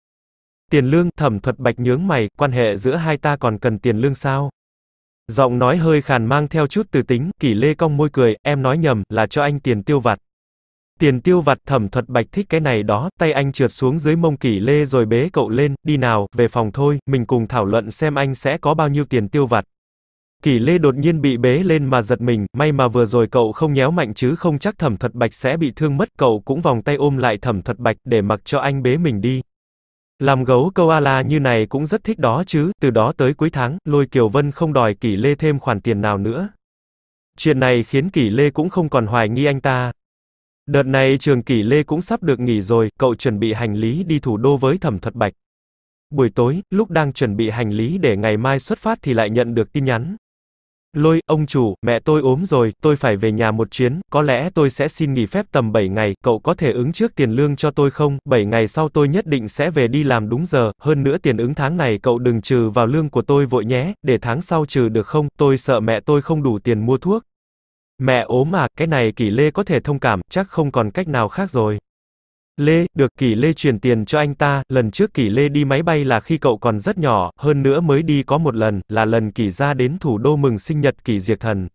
Tiền lương, thẩm thuật bạch nhướng mày, quan hệ giữa hai ta còn cần tiền lương sao? Giọng nói hơi khàn mang theo chút từ tính, kỷ lê cong môi cười, em nói nhầm, là cho anh tiền tiêu vặt. Tiền tiêu vặt thẩm thuật bạch thích cái này đó, tay anh trượt xuống dưới mông kỷ lê rồi bế cậu lên, đi nào, về phòng thôi, mình cùng thảo luận xem anh sẽ có bao nhiêu tiền tiêu vặt. Kỷ lê đột nhiên bị bế lên mà giật mình, may mà vừa rồi cậu không nhéo mạnh chứ không chắc thẩm thuật bạch sẽ bị thương mất, cậu cũng vòng tay ôm lại thẩm thuật bạch để mặc cho anh bế mình đi. Làm gấu câu a la như này cũng rất thích đó chứ, từ đó tới cuối tháng, lôi Kiều Vân không đòi kỷ lê thêm khoản tiền nào nữa. Chuyện này khiến kỷ lê cũng không còn hoài nghi anh ta. Đợt này trường kỷ lê cũng sắp được nghỉ rồi, cậu chuẩn bị hành lý đi thủ đô với thẩm thuật bạch. Buổi tối, lúc đang chuẩn bị hành lý để ngày mai xuất phát thì lại nhận được tin nhắn. Lôi, ông chủ, mẹ tôi ốm rồi, tôi phải về nhà một chuyến, có lẽ tôi sẽ xin nghỉ phép tầm 7 ngày, cậu có thể ứng trước tiền lương cho tôi không? 7 ngày sau tôi nhất định sẽ về đi làm đúng giờ, hơn nữa tiền ứng tháng này cậu đừng trừ vào lương của tôi vội nhé, để tháng sau trừ được không? Tôi sợ mẹ tôi không đủ tiền mua thuốc. Mẹ ốm à, cái này kỷ Lê có thể thông cảm, chắc không còn cách nào khác rồi. Lê, được kỷ Lê chuyển tiền cho anh ta, lần trước kỷ Lê đi máy bay là khi cậu còn rất nhỏ, hơn nữa mới đi có một lần, là lần kỷ gia đến thủ đô mừng sinh nhật kỷ Diệt Thần.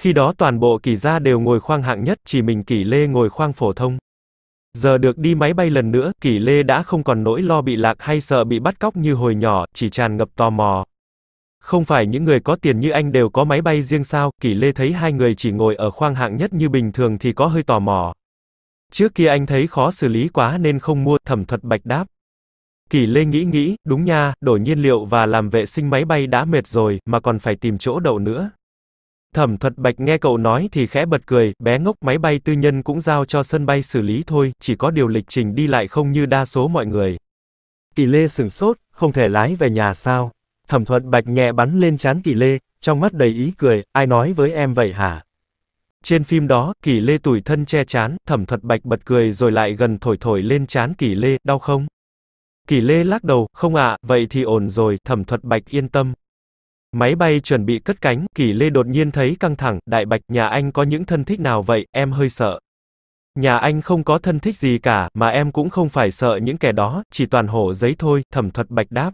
Khi đó toàn bộ kỷ gia đều ngồi khoang hạng nhất, chỉ mình kỷ Lê ngồi khoang phổ thông. Giờ được đi máy bay lần nữa, kỷ Lê đã không còn nỗi lo bị lạc hay sợ bị bắt cóc như hồi nhỏ, chỉ tràn ngập tò mò. Không phải những người có tiền như anh đều có máy bay riêng sao, Kỷ Lê thấy hai người chỉ ngồi ở khoang hạng nhất như bình thường thì có hơi tò mò. Trước kia anh thấy khó xử lý quá nên không mua, thẩm thuật bạch đáp. Kỷ Lê nghĩ nghĩ, đúng nha, đổi nhiên liệu và làm vệ sinh máy bay đã mệt rồi, mà còn phải tìm chỗ đậu nữa. Thẩm thuật bạch nghe cậu nói thì khẽ bật cười, bé ngốc máy bay tư nhân cũng giao cho sân bay xử lý thôi, chỉ có điều lịch trình đi lại không như đa số mọi người. Kỷ Lê sửng sốt, không thể lái về nhà sao? thẩm thuận bạch nhẹ bắn lên chán kỳ lê, trong mắt đầy ý cười, ai nói với em vậy hả? Trên phim đó, kỳ lê tủi thân che chán, thẩm thuật bạch bật cười rồi lại gần thổi thổi lên chán kỳ lê, đau không? Kỳ lê lắc đầu, không ạ, vậy thì ổn rồi, thẩm thuật bạch yên tâm. Máy bay chuẩn bị cất cánh, kỳ lê đột nhiên thấy căng thẳng, đại bạch, nhà anh có những thân thích nào vậy, em hơi sợ. Nhà anh không có thân thích gì cả, mà em cũng không phải sợ những kẻ đó, chỉ toàn hổ giấy thôi, thẩm thuật bạch đáp.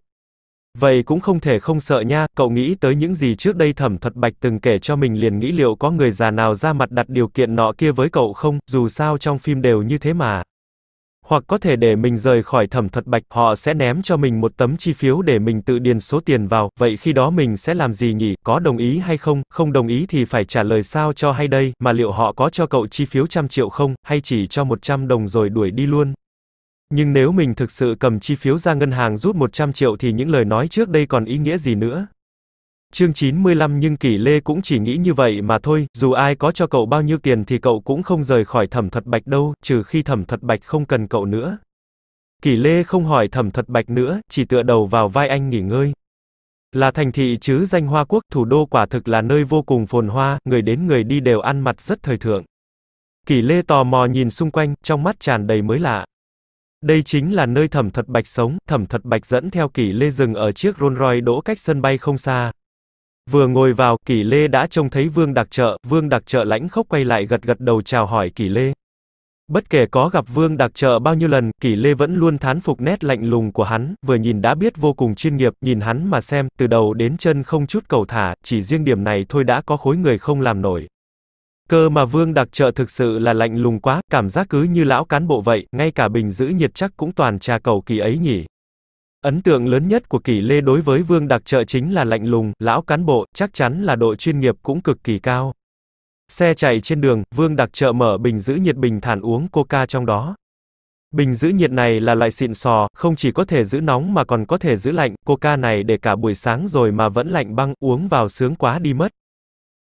Vậy cũng không thể không sợ nha, cậu nghĩ tới những gì trước đây thẩm thuật bạch từng kể cho mình liền nghĩ liệu có người già nào ra mặt đặt điều kiện nọ kia với cậu không, dù sao trong phim đều như thế mà. Hoặc có thể để mình rời khỏi thẩm thuật bạch, họ sẽ ném cho mình một tấm chi phiếu để mình tự điền số tiền vào, vậy khi đó mình sẽ làm gì nhỉ, có đồng ý hay không, không đồng ý thì phải trả lời sao cho hay đây, mà liệu họ có cho cậu chi phiếu trăm triệu không, hay chỉ cho một trăm đồng rồi đuổi đi luôn, nhưng nếu mình thực sự cầm chi phiếu ra ngân hàng rút 100 triệu thì những lời nói trước đây còn ý nghĩa gì nữa? Chương 95 nhưng Kỷ Lê cũng chỉ nghĩ như vậy mà thôi, dù ai có cho cậu bao nhiêu tiền thì cậu cũng không rời khỏi Thẩm Thật Bạch đâu, trừ khi Thẩm Thật Bạch không cần cậu nữa. Kỷ Lê không hỏi Thẩm Thật Bạch nữa, chỉ tựa đầu vào vai anh nghỉ ngơi. Là thành thị chứ danh Hoa Quốc, thủ đô quả thực là nơi vô cùng phồn hoa, người đến người đi đều ăn mặt rất thời thượng. Kỷ Lê tò mò nhìn xung quanh, trong mắt tràn đầy mới lạ. Đây chính là nơi Thẩm Thật Bạch sống, Thẩm Thật Bạch dẫn theo Kỷ Lê dừng ở chiếc Rolls Royce đỗ cách sân bay không xa. Vừa ngồi vào, Kỷ Lê đã trông thấy Vương Đặc Trợ, Vương Đặc Trợ lãnh khốc quay lại gật gật đầu chào hỏi Kỷ Lê. Bất kể có gặp Vương Đặc Trợ bao nhiêu lần, Kỷ Lê vẫn luôn thán phục nét lạnh lùng của hắn, vừa nhìn đã biết vô cùng chuyên nghiệp, nhìn hắn mà xem, từ đầu đến chân không chút cầu thả, chỉ riêng điểm này thôi đã có khối người không làm nổi. Cơ mà Vương Đặc Trợ thực sự là lạnh lùng quá, cảm giác cứ như lão cán bộ vậy, ngay cả bình giữ nhiệt chắc cũng toàn trà cầu kỳ ấy nhỉ. Ấn tượng lớn nhất của Kỳ Lê đối với Vương Đặc Trợ chính là lạnh lùng, lão cán bộ, chắc chắn là độ chuyên nghiệp cũng cực kỳ cao. Xe chạy trên đường, Vương Đặc Trợ mở bình giữ nhiệt bình thản uống coca trong đó. Bình giữ nhiệt này là loại xịn sò, không chỉ có thể giữ nóng mà còn có thể giữ lạnh, coca này để cả buổi sáng rồi mà vẫn lạnh băng, uống vào sướng quá đi mất.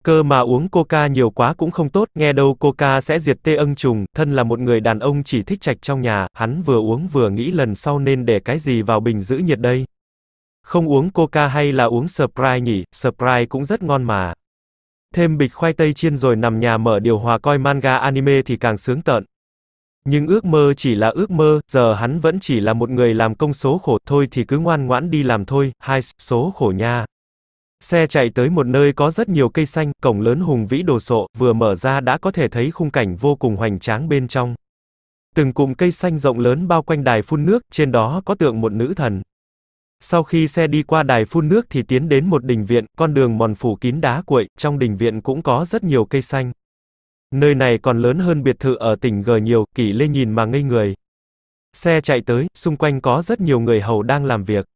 Cơ mà uống coca nhiều quá cũng không tốt, nghe đâu coca sẽ diệt tê ân trùng, thân là một người đàn ông chỉ thích trạch trong nhà, hắn vừa uống vừa nghĩ lần sau nên để cái gì vào bình giữ nhiệt đây. Không uống coca hay là uống Sprite nhỉ, Sprite cũng rất ngon mà. Thêm bịch khoai tây chiên rồi nằm nhà mở điều hòa coi manga anime thì càng sướng tận Nhưng ước mơ chỉ là ước mơ, giờ hắn vẫn chỉ là một người làm công số khổ, thôi thì cứ ngoan ngoãn đi làm thôi, hai số khổ nha. Xe chạy tới một nơi có rất nhiều cây xanh, cổng lớn hùng vĩ đồ sộ, vừa mở ra đã có thể thấy khung cảnh vô cùng hoành tráng bên trong. Từng cụm cây xanh rộng lớn bao quanh đài phun nước, trên đó có tượng một nữ thần. Sau khi xe đi qua đài phun nước thì tiến đến một đình viện, con đường mòn phủ kín đá cuội, trong đình viện cũng có rất nhiều cây xanh. Nơi này còn lớn hơn biệt thự ở tỉnh G nhiều, Kỷ Lê nhìn mà ngây người. Xe chạy tới, xung quanh có rất nhiều người hầu đang làm việc.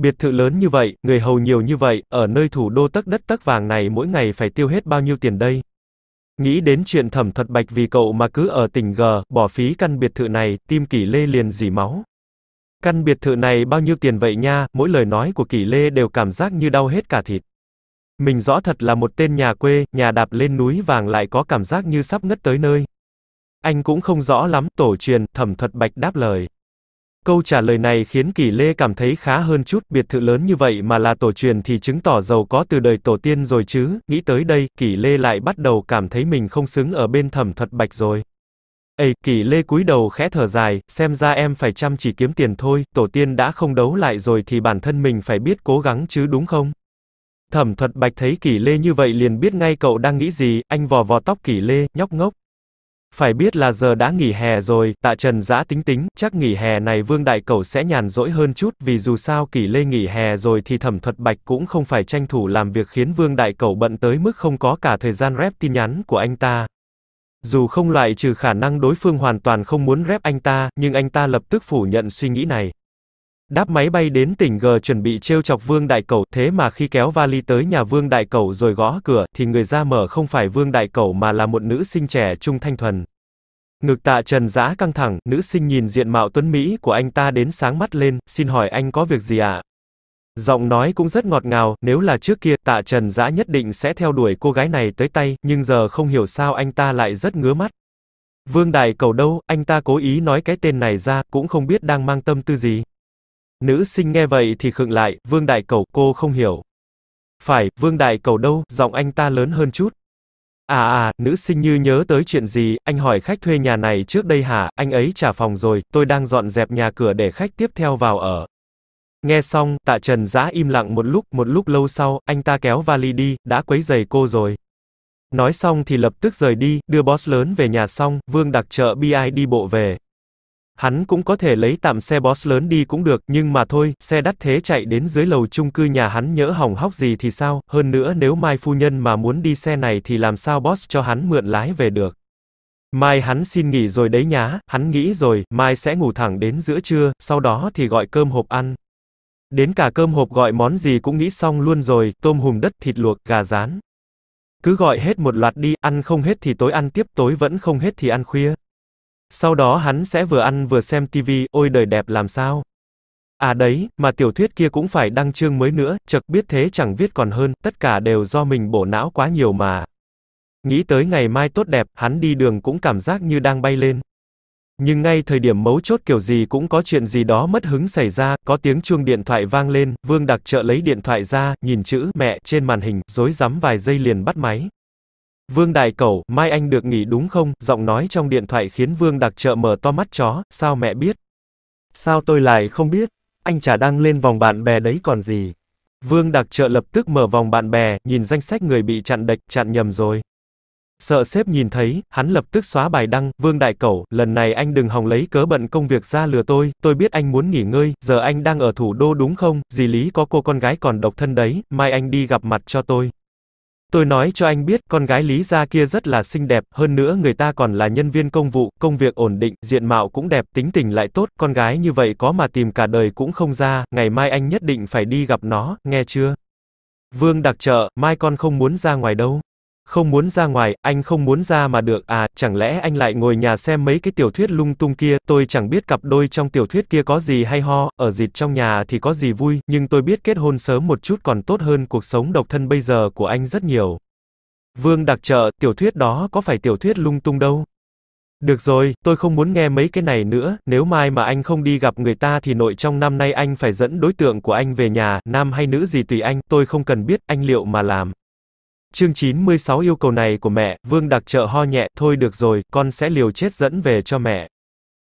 Biệt thự lớn như vậy, người hầu nhiều như vậy, ở nơi thủ đô tắc đất tắc vàng này mỗi ngày phải tiêu hết bao nhiêu tiền đây? Nghĩ đến chuyện thẩm thật bạch vì cậu mà cứ ở tỉnh G, bỏ phí căn biệt thự này, tim kỷ lê liền dì máu. Căn biệt thự này bao nhiêu tiền vậy nha, mỗi lời nói của kỷ lê đều cảm giác như đau hết cả thịt. Mình rõ thật là một tên nhà quê, nhà đạp lên núi vàng lại có cảm giác như sắp ngất tới nơi. Anh cũng không rõ lắm, tổ truyền, thẩm thuật bạch đáp lời. Câu trả lời này khiến Kỳ Lê cảm thấy khá hơn chút, biệt thự lớn như vậy mà là tổ truyền thì chứng tỏ giàu có từ đời tổ tiên rồi chứ, nghĩ tới đây, Kỳ Lê lại bắt đầu cảm thấy mình không xứng ở bên thẩm thuật bạch rồi. Ây, Kỳ Lê cúi đầu khẽ thở dài, xem ra em phải chăm chỉ kiếm tiền thôi, tổ tiên đã không đấu lại rồi thì bản thân mình phải biết cố gắng chứ đúng không? Thẩm thuật bạch thấy Kỳ Lê như vậy liền biết ngay cậu đang nghĩ gì, anh vò vò tóc Kỳ Lê, nhóc ngốc. Phải biết là giờ đã nghỉ hè rồi, tạ Trần giã tính tính, chắc nghỉ hè này Vương Đại cầu sẽ nhàn rỗi hơn chút, vì dù sao kỷ lê nghỉ hè rồi thì thẩm thuật bạch cũng không phải tranh thủ làm việc khiến Vương Đại cầu bận tới mức không có cả thời gian rep tin nhắn của anh ta. Dù không loại trừ khả năng đối phương hoàn toàn không muốn rep anh ta, nhưng anh ta lập tức phủ nhận suy nghĩ này. Đáp máy bay đến tỉnh G chuẩn bị trêu chọc Vương Đại Cẩu, thế mà khi kéo vali tới nhà Vương Đại Cẩu rồi gõ cửa, thì người ra mở không phải Vương Đại Cẩu mà là một nữ sinh trẻ trung thanh thuần. Ngực tạ trần giã căng thẳng, nữ sinh nhìn diện mạo tuấn Mỹ của anh ta đến sáng mắt lên, xin hỏi anh có việc gì ạ? À? Giọng nói cũng rất ngọt ngào, nếu là trước kia, tạ trần giã nhất định sẽ theo đuổi cô gái này tới tay, nhưng giờ không hiểu sao anh ta lại rất ngứa mắt. Vương Đại Cầu đâu, anh ta cố ý nói cái tên này ra, cũng không biết đang mang tâm tư gì. Nữ sinh nghe vậy thì khựng lại, Vương Đại Cầu, cô không hiểu. Phải, Vương Đại Cầu đâu, giọng anh ta lớn hơn chút. À à, nữ sinh như nhớ tới chuyện gì, anh hỏi khách thuê nhà này trước đây hả, anh ấy trả phòng rồi, tôi đang dọn dẹp nhà cửa để khách tiếp theo vào ở. Nghe xong, tạ trần giã im lặng một lúc, một lúc lâu sau, anh ta kéo vali đi, đã quấy giày cô rồi. Nói xong thì lập tức rời đi, đưa boss lớn về nhà xong, Vương đặc trợ BI đi bộ về. Hắn cũng có thể lấy tạm xe boss lớn đi cũng được, nhưng mà thôi, xe đắt thế chạy đến dưới lầu chung cư nhà hắn nhỡ hỏng hóc gì thì sao, hơn nữa nếu Mai phu nhân mà muốn đi xe này thì làm sao boss cho hắn mượn lái về được. Mai hắn xin nghỉ rồi đấy nhá, hắn nghĩ rồi, mai sẽ ngủ thẳng đến giữa trưa, sau đó thì gọi cơm hộp ăn. Đến cả cơm hộp gọi món gì cũng nghĩ xong luôn rồi, tôm hùm đất, thịt luộc, gà rán. Cứ gọi hết một loạt đi, ăn không hết thì tối ăn tiếp, tối vẫn không hết thì ăn khuya. Sau đó hắn sẽ vừa ăn vừa xem tivi, ôi đời đẹp làm sao. À đấy, mà tiểu thuyết kia cũng phải đăng chương mới nữa, chật biết thế chẳng viết còn hơn, tất cả đều do mình bổ não quá nhiều mà. Nghĩ tới ngày mai tốt đẹp, hắn đi đường cũng cảm giác như đang bay lên. Nhưng ngay thời điểm mấu chốt kiểu gì cũng có chuyện gì đó mất hứng xảy ra, có tiếng chuông điện thoại vang lên, Vương Đặc trợ lấy điện thoại ra, nhìn chữ mẹ trên màn hình, rối rắm vài giây liền bắt máy. Vương Đại Cẩu, mai anh được nghỉ đúng không? Giọng nói trong điện thoại khiến Vương Đặc Trợ mở to mắt chó, sao mẹ biết? Sao tôi lại không biết? Anh chả đang lên vòng bạn bè đấy còn gì. Vương Đặc Trợ lập tức mở vòng bạn bè, nhìn danh sách người bị chặn đệch, chặn nhầm rồi. Sợ sếp nhìn thấy, hắn lập tức xóa bài đăng, Vương Đại Cẩu, lần này anh đừng hòng lấy cớ bận công việc ra lừa tôi, tôi biết anh muốn nghỉ ngơi, giờ anh đang ở thủ đô đúng không, dì Lý có cô con gái còn độc thân đấy, mai anh đi gặp mặt cho tôi. Tôi nói cho anh biết, con gái Lý Gia kia rất là xinh đẹp, hơn nữa người ta còn là nhân viên công vụ, công việc ổn định, diện mạo cũng đẹp, tính tình lại tốt, con gái như vậy có mà tìm cả đời cũng không ra, ngày mai anh nhất định phải đi gặp nó, nghe chưa? Vương đặc trợ, mai con không muốn ra ngoài đâu. Không muốn ra ngoài, anh không muốn ra mà được à, chẳng lẽ anh lại ngồi nhà xem mấy cái tiểu thuyết lung tung kia, tôi chẳng biết cặp đôi trong tiểu thuyết kia có gì hay ho, ở dịp trong nhà thì có gì vui, nhưng tôi biết kết hôn sớm một chút còn tốt hơn cuộc sống độc thân bây giờ của anh rất nhiều. Vương đặc trợ, tiểu thuyết đó có phải tiểu thuyết lung tung đâu. Được rồi, tôi không muốn nghe mấy cái này nữa, nếu mai mà anh không đi gặp người ta thì nội trong năm nay anh phải dẫn đối tượng của anh về nhà, nam hay nữ gì tùy anh, tôi không cần biết anh liệu mà làm. Chương 96 yêu cầu này của mẹ, Vương Đặc trợ ho nhẹ, thôi được rồi, con sẽ liều chết dẫn về cho mẹ.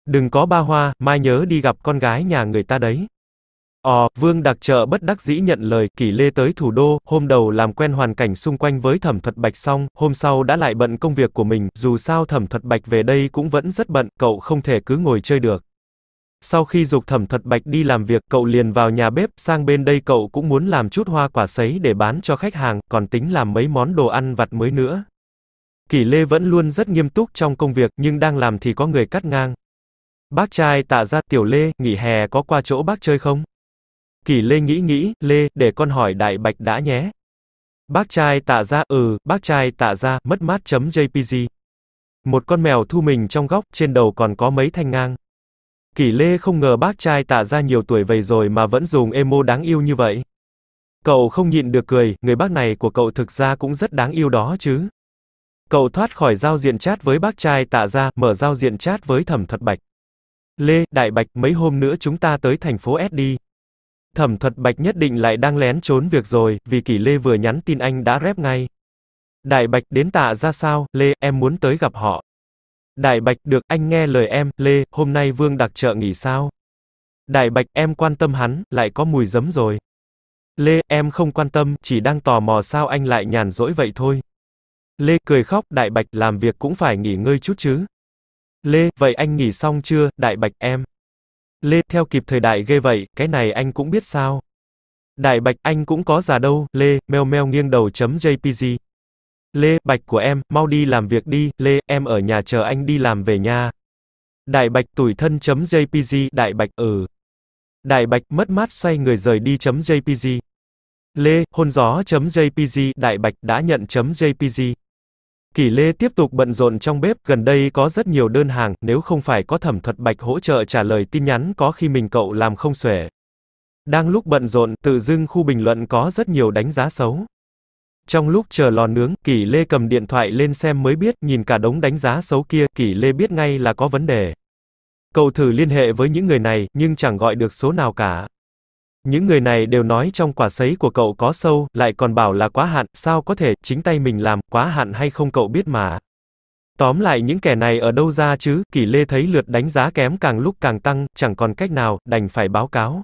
Đừng có ba hoa, mai nhớ đi gặp con gái nhà người ta đấy. Ồ, ờ, Vương Đặc trợ bất đắc dĩ nhận lời, kỷ lê tới thủ đô, hôm đầu làm quen hoàn cảnh xung quanh với thẩm thuật bạch xong, hôm sau đã lại bận công việc của mình, dù sao thẩm thuật bạch về đây cũng vẫn rất bận, cậu không thể cứ ngồi chơi được. Sau khi dục thẩm thật bạch đi làm việc, cậu liền vào nhà bếp, sang bên đây cậu cũng muốn làm chút hoa quả sấy để bán cho khách hàng, còn tính làm mấy món đồ ăn vặt mới nữa. Kỷ Lê vẫn luôn rất nghiêm túc trong công việc, nhưng đang làm thì có người cắt ngang. Bác trai tạ ra Tiểu Lê, nghỉ hè có qua chỗ bác chơi không? Kỷ Lê nghĩ nghĩ, Lê, để con hỏi Đại Bạch đã nhé. Bác trai tạ ra, ừ, bác trai tạ ra, mất mát.jpg. chấm Một con mèo thu mình trong góc, trên đầu còn có mấy thanh ngang. Kỷ Lê không ngờ bác trai tạ ra nhiều tuổi vậy rồi mà vẫn dùng emo đáng yêu như vậy. Cậu không nhịn được cười, người bác này của cậu thực ra cũng rất đáng yêu đó chứ. Cậu thoát khỏi giao diện chat với bác trai tạ ra, mở giao diện chat với thẩm thật bạch. Lê, đại bạch, mấy hôm nữa chúng ta tới thành phố S đi. Thẩm thật bạch nhất định lại đang lén trốn việc rồi, vì kỷ Lê vừa nhắn tin anh đã rep ngay. Đại bạch đến tạ ra sao, Lê, em muốn tới gặp họ. Đại Bạch, được, anh nghe lời em, Lê, hôm nay Vương đặc trợ nghỉ sao? Đại Bạch, em quan tâm hắn, lại có mùi giấm rồi. Lê, em không quan tâm, chỉ đang tò mò sao anh lại nhàn rỗi vậy thôi. Lê cười khóc, Đại Bạch, làm việc cũng phải nghỉ ngơi chút chứ. Lê, vậy anh nghỉ xong chưa, Đại Bạch, em. Lê, theo kịp thời đại ghê vậy, cái này anh cũng biết sao. Đại Bạch, anh cũng có già đâu, Lê, meo meo nghiêng đầu chấm JPG. Lê, Bạch của em, mau đi làm việc đi, Lê, em ở nhà chờ anh đi làm về nha. Đại Bạch tuổi thân.jpg, chấm Đại Bạch, ừ. Đại Bạch mất mát xoay người rời đi.jpg. chấm Lê, hôn gió.jpg, chấm Đại Bạch đã nhận.jpg. chấm Kỳ Lê tiếp tục bận rộn trong bếp, gần đây có rất nhiều đơn hàng, nếu không phải có thẩm thuật Bạch hỗ trợ trả lời tin nhắn có khi mình cậu làm không xuể. Đang lúc bận rộn, tự dưng khu bình luận có rất nhiều đánh giá xấu. Trong lúc chờ lò nướng, Kỷ Lê cầm điện thoại lên xem mới biết, nhìn cả đống đánh giá xấu kia, Kỷ Lê biết ngay là có vấn đề. Cậu thử liên hệ với những người này, nhưng chẳng gọi được số nào cả. Những người này đều nói trong quả sấy của cậu có sâu, lại còn bảo là quá hạn, sao có thể, chính tay mình làm, quá hạn hay không cậu biết mà. Tóm lại những kẻ này ở đâu ra chứ, Kỷ Lê thấy lượt đánh giá kém càng lúc càng tăng, chẳng còn cách nào, đành phải báo cáo.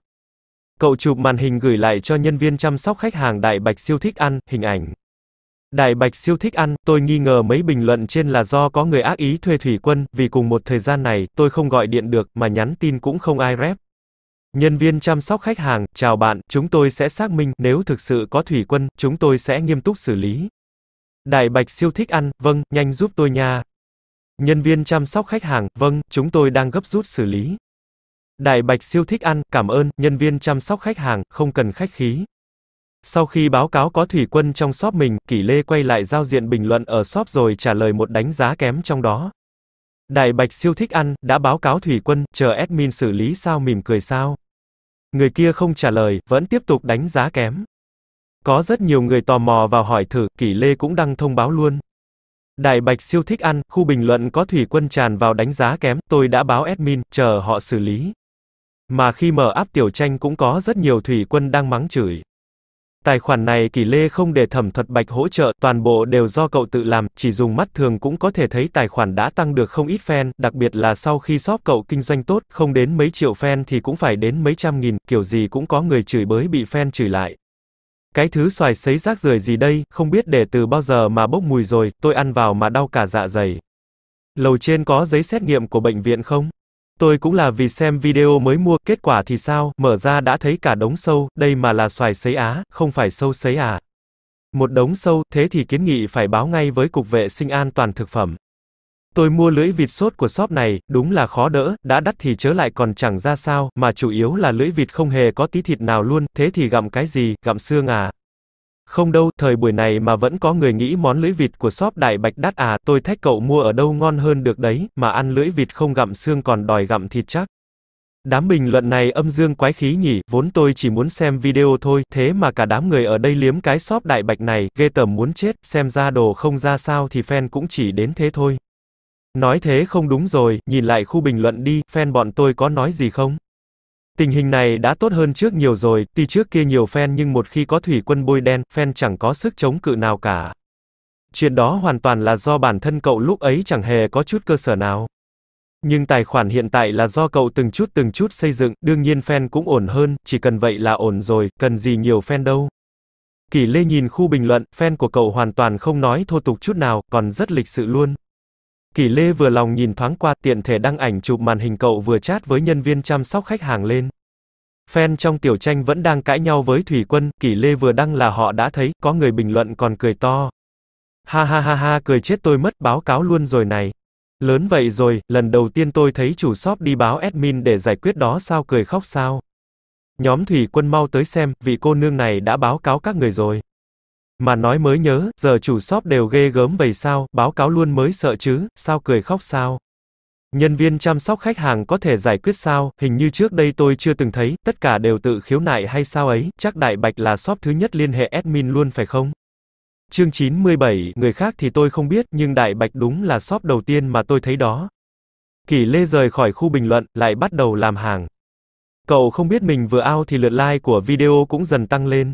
Cậu chụp màn hình gửi lại cho nhân viên chăm sóc khách hàng Đại Bạch siêu thích ăn, hình ảnh. Đại Bạch siêu thích ăn, tôi nghi ngờ mấy bình luận trên là do có người ác ý thuê thủy quân, vì cùng một thời gian này, tôi không gọi điện được, mà nhắn tin cũng không ai rep. Nhân viên chăm sóc khách hàng, chào bạn, chúng tôi sẽ xác minh, nếu thực sự có thủy quân, chúng tôi sẽ nghiêm túc xử lý. Đại Bạch siêu thích ăn, vâng, nhanh giúp tôi nha. Nhân viên chăm sóc khách hàng, vâng, chúng tôi đang gấp rút xử lý. Đại Bạch siêu thích ăn, cảm ơn, nhân viên chăm sóc khách hàng, không cần khách khí. Sau khi báo cáo có thủy quân trong shop mình, Kỷ Lê quay lại giao diện bình luận ở shop rồi trả lời một đánh giá kém trong đó. Đại Bạch siêu thích ăn, đã báo cáo thủy quân, chờ admin xử lý sao mỉm cười sao. Người kia không trả lời, vẫn tiếp tục đánh giá kém. Có rất nhiều người tò mò vào hỏi thử, Kỷ Lê cũng đăng thông báo luôn. Đại Bạch siêu thích ăn, khu bình luận có thủy quân tràn vào đánh giá kém, tôi đã báo admin, chờ họ xử lý. Mà khi mở áp tiểu tranh cũng có rất nhiều thủy quân đang mắng chửi. Tài khoản này Kỳ Lê không để thẩm thuật bạch hỗ trợ, toàn bộ đều do cậu tự làm, chỉ dùng mắt thường cũng có thể thấy tài khoản đã tăng được không ít fan, đặc biệt là sau khi shop cậu kinh doanh tốt, không đến mấy triệu fan thì cũng phải đến mấy trăm nghìn, kiểu gì cũng có người chửi bới bị fan chửi lại. Cái thứ xoài xấy rác rưởi gì đây, không biết để từ bao giờ mà bốc mùi rồi, tôi ăn vào mà đau cả dạ dày. Lầu trên có giấy xét nghiệm của bệnh viện không? Tôi cũng là vì xem video mới mua, kết quả thì sao, mở ra đã thấy cả đống sâu, đây mà là xoài sấy á, không phải sâu sấy à. Một đống sâu, thế thì kiến nghị phải báo ngay với Cục vệ sinh an toàn thực phẩm. Tôi mua lưỡi vịt sốt của shop này, đúng là khó đỡ, đã đắt thì chớ lại còn chẳng ra sao, mà chủ yếu là lưỡi vịt không hề có tí thịt nào luôn, thế thì gặm cái gì, gặm xương à. Không đâu, thời buổi này mà vẫn có người nghĩ món lưỡi vịt của shop Đại Bạch đắt à, tôi thách cậu mua ở đâu ngon hơn được đấy, mà ăn lưỡi vịt không gặm xương còn đòi gặm thịt chắc. Đám bình luận này âm dương quái khí nhỉ, vốn tôi chỉ muốn xem video thôi, thế mà cả đám người ở đây liếm cái shop Đại Bạch này, ghê tởm muốn chết, xem ra đồ không ra sao thì fan cũng chỉ đến thế thôi. Nói thế không đúng rồi, nhìn lại khu bình luận đi, fan bọn tôi có nói gì không? Tình hình này đã tốt hơn trước nhiều rồi, tuy trước kia nhiều fan nhưng một khi có thủy quân bôi đen, fan chẳng có sức chống cự nào cả. Chuyện đó hoàn toàn là do bản thân cậu lúc ấy chẳng hề có chút cơ sở nào. Nhưng tài khoản hiện tại là do cậu từng chút từng chút xây dựng, đương nhiên fan cũng ổn hơn, chỉ cần vậy là ổn rồi, cần gì nhiều fan đâu. Kỳ Lê nhìn khu bình luận, fan của cậu hoàn toàn không nói thô tục chút nào, còn rất lịch sự luôn. Kỷ Lê vừa lòng nhìn thoáng qua tiện thể đăng ảnh chụp màn hình cậu vừa chat với nhân viên chăm sóc khách hàng lên. Fan trong tiểu tranh vẫn đang cãi nhau với Thủy Quân, Kỷ Lê vừa đăng là họ đã thấy, có người bình luận còn cười to. Ha ha ha ha cười chết tôi mất báo cáo luôn rồi này. Lớn vậy rồi, lần đầu tiên tôi thấy chủ shop đi báo admin để giải quyết đó sao cười khóc sao. Nhóm Thủy Quân mau tới xem, vị cô nương này đã báo cáo các người rồi. Mà nói mới nhớ, giờ chủ shop đều ghê gớm vậy sao, báo cáo luôn mới sợ chứ, sao cười khóc sao? Nhân viên chăm sóc khách hàng có thể giải quyết sao, hình như trước đây tôi chưa từng thấy, tất cả đều tự khiếu nại hay sao ấy, chắc Đại Bạch là shop thứ nhất liên hệ admin luôn phải không? Chương 97, người khác thì tôi không biết, nhưng Đại Bạch đúng là shop đầu tiên mà tôi thấy đó. kỷ Lê rời khỏi khu bình luận, lại bắt đầu làm hàng. Cậu không biết mình vừa ao thì lượt like của video cũng dần tăng lên.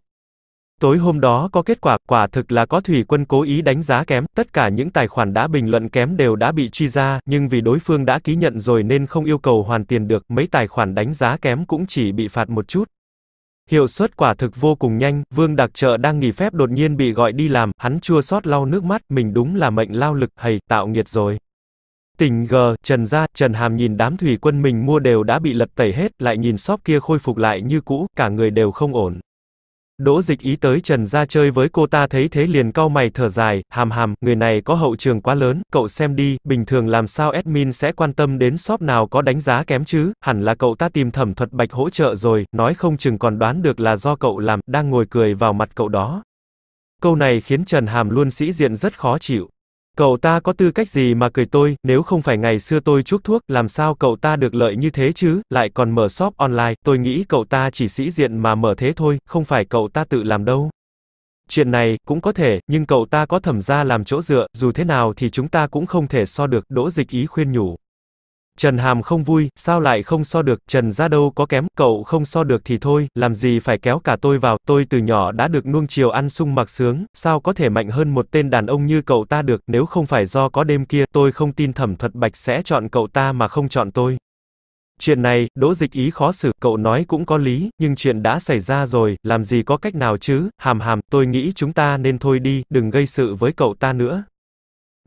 Tối hôm đó có kết quả, quả thực là có thủy quân cố ý đánh giá kém, tất cả những tài khoản đã bình luận kém đều đã bị truy ra, nhưng vì đối phương đã ký nhận rồi nên không yêu cầu hoàn tiền được, mấy tài khoản đánh giá kém cũng chỉ bị phạt một chút. Hiệu suất quả thực vô cùng nhanh, Vương Đặc Trợ đang nghỉ phép đột nhiên bị gọi đi làm, hắn chua xót lau nước mắt, mình đúng là mệnh lao lực, hầy, tạo nghiệt rồi. Tình G, Trần Gia, Trần Hàm nhìn đám thủy quân mình mua đều đã bị lật tẩy hết, lại nhìn shop kia khôi phục lại như cũ, cả người đều không ổn. Đỗ dịch ý tới Trần ra chơi với cô ta thấy thế liền cau mày thở dài, hàm hàm, người này có hậu trường quá lớn, cậu xem đi, bình thường làm sao admin sẽ quan tâm đến shop nào có đánh giá kém chứ, hẳn là cậu ta tìm thẩm thuật bạch hỗ trợ rồi, nói không chừng còn đoán được là do cậu làm, đang ngồi cười vào mặt cậu đó. Câu này khiến Trần Hàm luôn sĩ diện rất khó chịu. Cậu ta có tư cách gì mà cười tôi, nếu không phải ngày xưa tôi chuốc thuốc, làm sao cậu ta được lợi như thế chứ, lại còn mở shop online, tôi nghĩ cậu ta chỉ sĩ diện mà mở thế thôi, không phải cậu ta tự làm đâu. Chuyện này, cũng có thể, nhưng cậu ta có thẩm gia làm chỗ dựa, dù thế nào thì chúng ta cũng không thể so được, đỗ dịch ý khuyên nhủ. Trần Hàm không vui, sao lại không so được, Trần ra đâu có kém, cậu không so được thì thôi, làm gì phải kéo cả tôi vào, tôi từ nhỏ đã được nuông chiều ăn sung mặc sướng, sao có thể mạnh hơn một tên đàn ông như cậu ta được, nếu không phải do có đêm kia, tôi không tin thẩm thuật bạch sẽ chọn cậu ta mà không chọn tôi. Chuyện này, đỗ dịch ý khó xử, cậu nói cũng có lý, nhưng chuyện đã xảy ra rồi, làm gì có cách nào chứ, hàm hàm, tôi nghĩ chúng ta nên thôi đi, đừng gây sự với cậu ta nữa.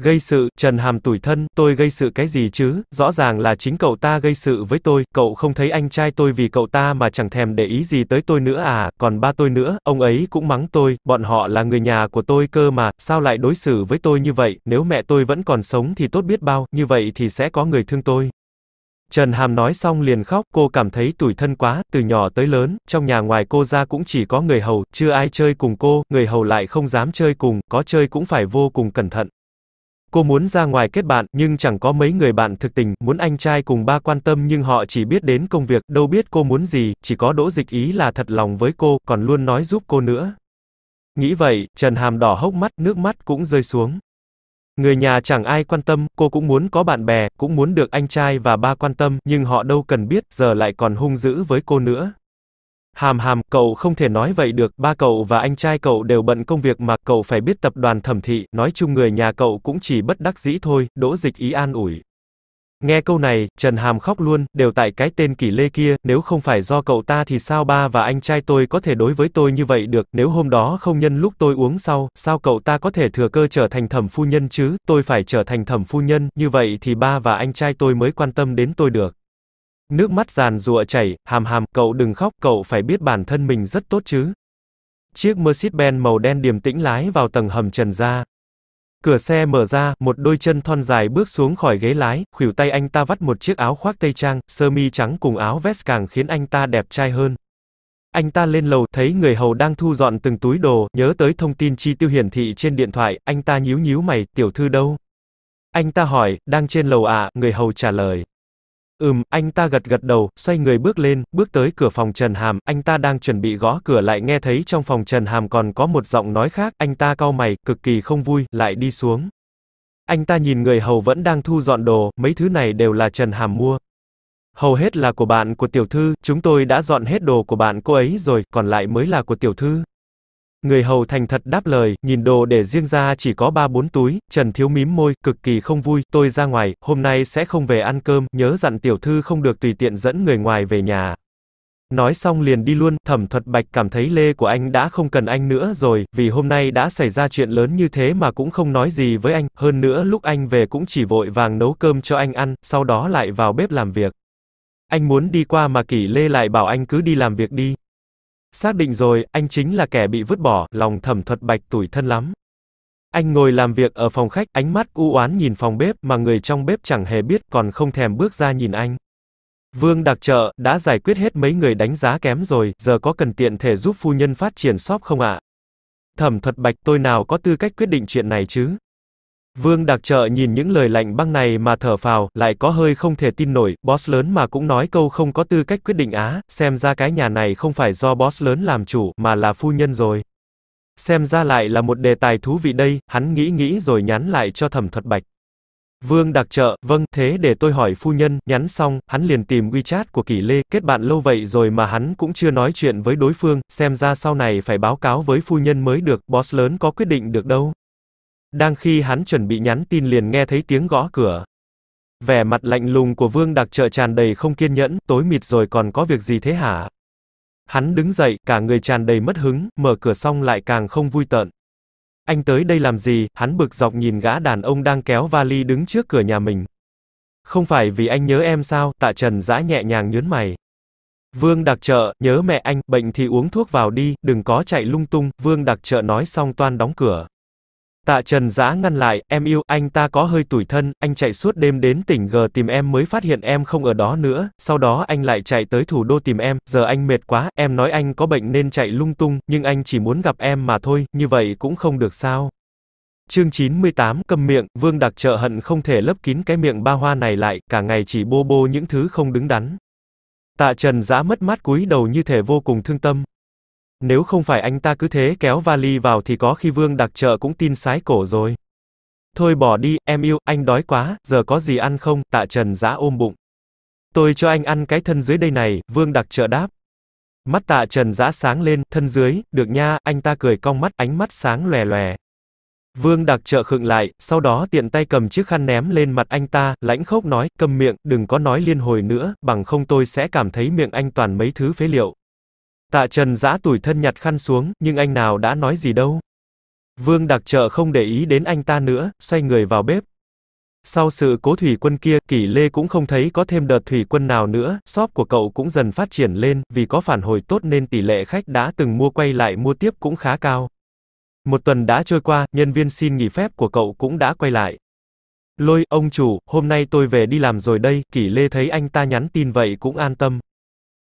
Gây sự, Trần Hàm tủi thân, tôi gây sự cái gì chứ, rõ ràng là chính cậu ta gây sự với tôi, cậu không thấy anh trai tôi vì cậu ta mà chẳng thèm để ý gì tới tôi nữa à, còn ba tôi nữa, ông ấy cũng mắng tôi, bọn họ là người nhà của tôi cơ mà, sao lại đối xử với tôi như vậy, nếu mẹ tôi vẫn còn sống thì tốt biết bao, như vậy thì sẽ có người thương tôi. Trần Hàm nói xong liền khóc, cô cảm thấy tủi thân quá, từ nhỏ tới lớn, trong nhà ngoài cô ra cũng chỉ có người hầu, chưa ai chơi cùng cô, người hầu lại không dám chơi cùng, có chơi cũng phải vô cùng cẩn thận. Cô muốn ra ngoài kết bạn, nhưng chẳng có mấy người bạn thực tình, muốn anh trai cùng ba quan tâm nhưng họ chỉ biết đến công việc, đâu biết cô muốn gì, chỉ có đỗ dịch ý là thật lòng với cô, còn luôn nói giúp cô nữa. Nghĩ vậy, Trần Hàm đỏ hốc mắt, nước mắt cũng rơi xuống. Người nhà chẳng ai quan tâm, cô cũng muốn có bạn bè, cũng muốn được anh trai và ba quan tâm, nhưng họ đâu cần biết, giờ lại còn hung dữ với cô nữa. Hàm hàm, cậu không thể nói vậy được, ba cậu và anh trai cậu đều bận công việc mà cậu phải biết tập đoàn thẩm thị, nói chung người nhà cậu cũng chỉ bất đắc dĩ thôi, đỗ dịch ý an ủi. Nghe câu này, Trần Hàm khóc luôn, đều tại cái tên kỷ lê kia, nếu không phải do cậu ta thì sao ba và anh trai tôi có thể đối với tôi như vậy được, nếu hôm đó không nhân lúc tôi uống sau, sao cậu ta có thể thừa cơ trở thành thẩm phu nhân chứ, tôi phải trở thành thẩm phu nhân, như vậy thì ba và anh trai tôi mới quan tâm đến tôi được. Nước mắt giàn rụa chảy, hàm hàm, cậu đừng khóc, cậu phải biết bản thân mình rất tốt chứ. Chiếc Mercedes-Benz màu đen điềm tĩnh lái vào tầng hầm trần ra. Cửa xe mở ra, một đôi chân thon dài bước xuống khỏi ghế lái, khuỷu tay anh ta vắt một chiếc áo khoác tây trang, sơ mi trắng cùng áo vest càng khiến anh ta đẹp trai hơn. Anh ta lên lầu, thấy người hầu đang thu dọn từng túi đồ, nhớ tới thông tin chi tiêu hiển thị trên điện thoại, anh ta nhíu nhíu mày, tiểu thư đâu? Anh ta hỏi, đang trên lầu ạ, à, người hầu trả lời. Ừm, anh ta gật gật đầu, xoay người bước lên, bước tới cửa phòng Trần Hàm, anh ta đang chuẩn bị gõ cửa lại nghe thấy trong phòng Trần Hàm còn có một giọng nói khác, anh ta cau mày, cực kỳ không vui, lại đi xuống. Anh ta nhìn người hầu vẫn đang thu dọn đồ, mấy thứ này đều là Trần Hàm mua. Hầu hết là của bạn của tiểu thư, chúng tôi đã dọn hết đồ của bạn cô ấy rồi, còn lại mới là của tiểu thư. Người hầu thành thật đáp lời, nhìn đồ để riêng ra chỉ có ba bốn túi, Trần Thiếu mím môi, cực kỳ không vui, tôi ra ngoài, hôm nay sẽ không về ăn cơm, nhớ dặn tiểu thư không được tùy tiện dẫn người ngoài về nhà. Nói xong liền đi luôn, thẩm thuật bạch cảm thấy lê của anh đã không cần anh nữa rồi, vì hôm nay đã xảy ra chuyện lớn như thế mà cũng không nói gì với anh, hơn nữa lúc anh về cũng chỉ vội vàng nấu cơm cho anh ăn, sau đó lại vào bếp làm việc. Anh muốn đi qua mà kỷ lê lại bảo anh cứ đi làm việc đi. Xác định rồi, anh chính là kẻ bị vứt bỏ, lòng thầm thuật bạch tủi thân lắm. Anh ngồi làm việc ở phòng khách, ánh mắt u oán nhìn phòng bếp mà người trong bếp chẳng hề biết, còn không thèm bước ra nhìn anh. Vương đặc trợ, đã giải quyết hết mấy người đánh giá kém rồi, giờ có cần tiện thể giúp phu nhân phát triển shop không ạ? Thẩm thuật bạch tôi nào có tư cách quyết định chuyện này chứ? Vương Đặc Trợ nhìn những lời lạnh băng này mà thở phào, lại có hơi không thể tin nổi, boss lớn mà cũng nói câu không có tư cách quyết định á, xem ra cái nhà này không phải do boss lớn làm chủ, mà là phu nhân rồi. Xem ra lại là một đề tài thú vị đây, hắn nghĩ nghĩ rồi nhắn lại cho thẩm thuật bạch. Vương Đặc Trợ, vâng, thế để tôi hỏi phu nhân, nhắn xong, hắn liền tìm WeChat của Kỷ Lê, kết bạn lâu vậy rồi mà hắn cũng chưa nói chuyện với đối phương, xem ra sau này phải báo cáo với phu nhân mới được, boss lớn có quyết định được đâu. Đang khi hắn chuẩn bị nhắn tin liền nghe thấy tiếng gõ cửa. Vẻ mặt lạnh lùng của Vương Đặc Trợ tràn đầy không kiên nhẫn, tối mịt rồi còn có việc gì thế hả? Hắn đứng dậy, cả người tràn đầy mất hứng, mở cửa xong lại càng không vui tận Anh tới đây làm gì? Hắn bực dọc nhìn gã đàn ông đang kéo vali đứng trước cửa nhà mình. Không phải vì anh nhớ em sao? Tạ Trần dã nhẹ nhàng nhớn mày. Vương Đặc Trợ, nhớ mẹ anh, bệnh thì uống thuốc vào đi, đừng có chạy lung tung, Vương Đặc Trợ nói xong toan đóng cửa. Tạ Trần Dã ngăn lại, em yêu, anh ta có hơi tủi thân, anh chạy suốt đêm đến tỉnh G tìm em mới phát hiện em không ở đó nữa, sau đó anh lại chạy tới thủ đô tìm em, giờ anh mệt quá, em nói anh có bệnh nên chạy lung tung, nhưng anh chỉ muốn gặp em mà thôi, như vậy cũng không được sao. Chương 98, cầm miệng, Vương Đặc trợ hận không thể lấp kín cái miệng ba hoa này lại, cả ngày chỉ bô bô những thứ không đứng đắn. Tạ Trần Dã mất mát cúi đầu như thể vô cùng thương tâm, nếu không phải anh ta cứ thế kéo vali vào thì có khi Vương Đặc Trợ cũng tin sái cổ rồi. Thôi bỏ đi, em yêu, anh đói quá, giờ có gì ăn không? Tạ Trần giã ôm bụng. Tôi cho anh ăn cái thân dưới đây này, Vương Đặc Trợ đáp. Mắt Tạ Trần giã sáng lên, thân dưới, được nha, anh ta cười cong mắt, ánh mắt sáng lòe lòe. Vương Đặc Trợ khựng lại, sau đó tiện tay cầm chiếc khăn ném lên mặt anh ta, lãnh khốc nói, cầm miệng, đừng có nói liên hồi nữa, bằng không tôi sẽ cảm thấy miệng anh toàn mấy thứ phế liệu. Tạ Trần giã tủi thân nhặt khăn xuống, nhưng anh nào đã nói gì đâu. Vương đặc trợ không để ý đến anh ta nữa, xoay người vào bếp. Sau sự cố thủy quân kia, Kỷ Lê cũng không thấy có thêm đợt thủy quân nào nữa, shop của cậu cũng dần phát triển lên, vì có phản hồi tốt nên tỷ lệ khách đã từng mua quay lại mua tiếp cũng khá cao. Một tuần đã trôi qua, nhân viên xin nghỉ phép của cậu cũng đã quay lại. Lôi, ông chủ, hôm nay tôi về đi làm rồi đây, Kỷ Lê thấy anh ta nhắn tin vậy cũng an tâm.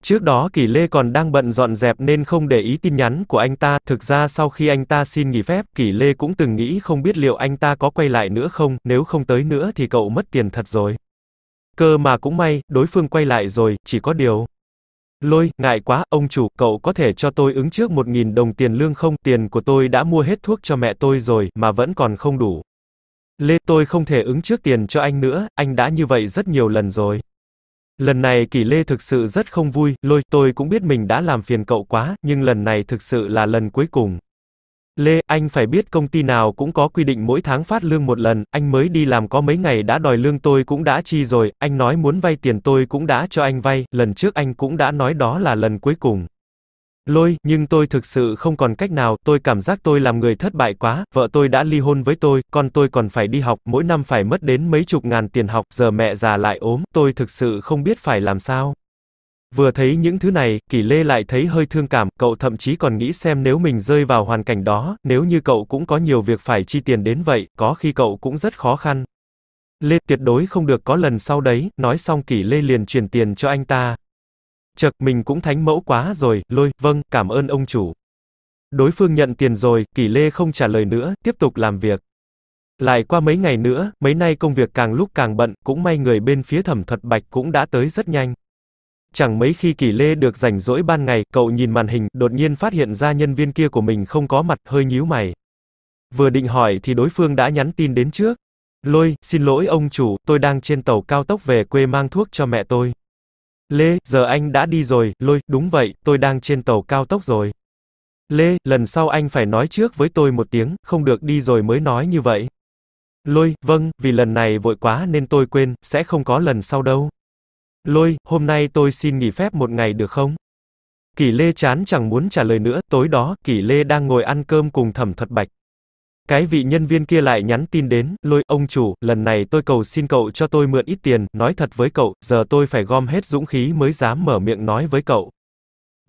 Trước đó Kỳ Lê còn đang bận dọn dẹp nên không để ý tin nhắn của anh ta, thực ra sau khi anh ta xin nghỉ phép, Kỳ Lê cũng từng nghĩ không biết liệu anh ta có quay lại nữa không, nếu không tới nữa thì cậu mất tiền thật rồi. Cơ mà cũng may, đối phương quay lại rồi, chỉ có điều. Lôi, ngại quá, ông chủ, cậu có thể cho tôi ứng trước 1.000 đồng tiền lương không? Tiền của tôi đã mua hết thuốc cho mẹ tôi rồi, mà vẫn còn không đủ. Lê, tôi không thể ứng trước tiền cho anh nữa, anh đã như vậy rất nhiều lần rồi. Lần này kỳ Lê thực sự rất không vui, lôi, tôi cũng biết mình đã làm phiền cậu quá, nhưng lần này thực sự là lần cuối cùng. Lê, anh phải biết công ty nào cũng có quy định mỗi tháng phát lương một lần, anh mới đi làm có mấy ngày đã đòi lương tôi cũng đã chi rồi, anh nói muốn vay tiền tôi cũng đã cho anh vay, lần trước anh cũng đã nói đó là lần cuối cùng. Lôi, nhưng tôi thực sự không còn cách nào, tôi cảm giác tôi làm người thất bại quá, vợ tôi đã ly hôn với tôi, con tôi còn phải đi học, mỗi năm phải mất đến mấy chục ngàn tiền học, giờ mẹ già lại ốm, tôi thực sự không biết phải làm sao. Vừa thấy những thứ này, Kỳ Lê lại thấy hơi thương cảm, cậu thậm chí còn nghĩ xem nếu mình rơi vào hoàn cảnh đó, nếu như cậu cũng có nhiều việc phải chi tiền đến vậy, có khi cậu cũng rất khó khăn. Lê tuyệt đối không được có lần sau đấy, nói xong Kỳ Lê liền chuyển tiền cho anh ta. Chật, mình cũng thánh mẫu quá rồi, lôi, vâng, cảm ơn ông chủ. Đối phương nhận tiền rồi, kỷ lê không trả lời nữa, tiếp tục làm việc. Lại qua mấy ngày nữa, mấy nay công việc càng lúc càng bận, cũng may người bên phía thẩm thuật bạch cũng đã tới rất nhanh. Chẳng mấy khi Kỳ Lê được rảnh rỗi ban ngày, cậu nhìn màn hình, đột nhiên phát hiện ra nhân viên kia của mình không có mặt, hơi nhíu mày. Vừa định hỏi thì đối phương đã nhắn tin đến trước. Lôi, xin lỗi ông chủ, tôi đang trên tàu cao tốc về quê mang thuốc cho mẹ tôi. Lê, giờ anh đã đi rồi, lôi, đúng vậy, tôi đang trên tàu cao tốc rồi. Lê, lần sau anh phải nói trước với tôi một tiếng, không được đi rồi mới nói như vậy. Lôi, vâng, vì lần này vội quá nên tôi quên, sẽ không có lần sau đâu. Lôi, hôm nay tôi xin nghỉ phép một ngày được không? Kỷ Lê chán chẳng muốn trả lời nữa, tối đó, Kỷ Lê đang ngồi ăn cơm cùng Thẩm Thật Bạch. Cái vị nhân viên kia lại nhắn tin đến, lôi, ông chủ, lần này tôi cầu xin cậu cho tôi mượn ít tiền, nói thật với cậu, giờ tôi phải gom hết dũng khí mới dám mở miệng nói với cậu.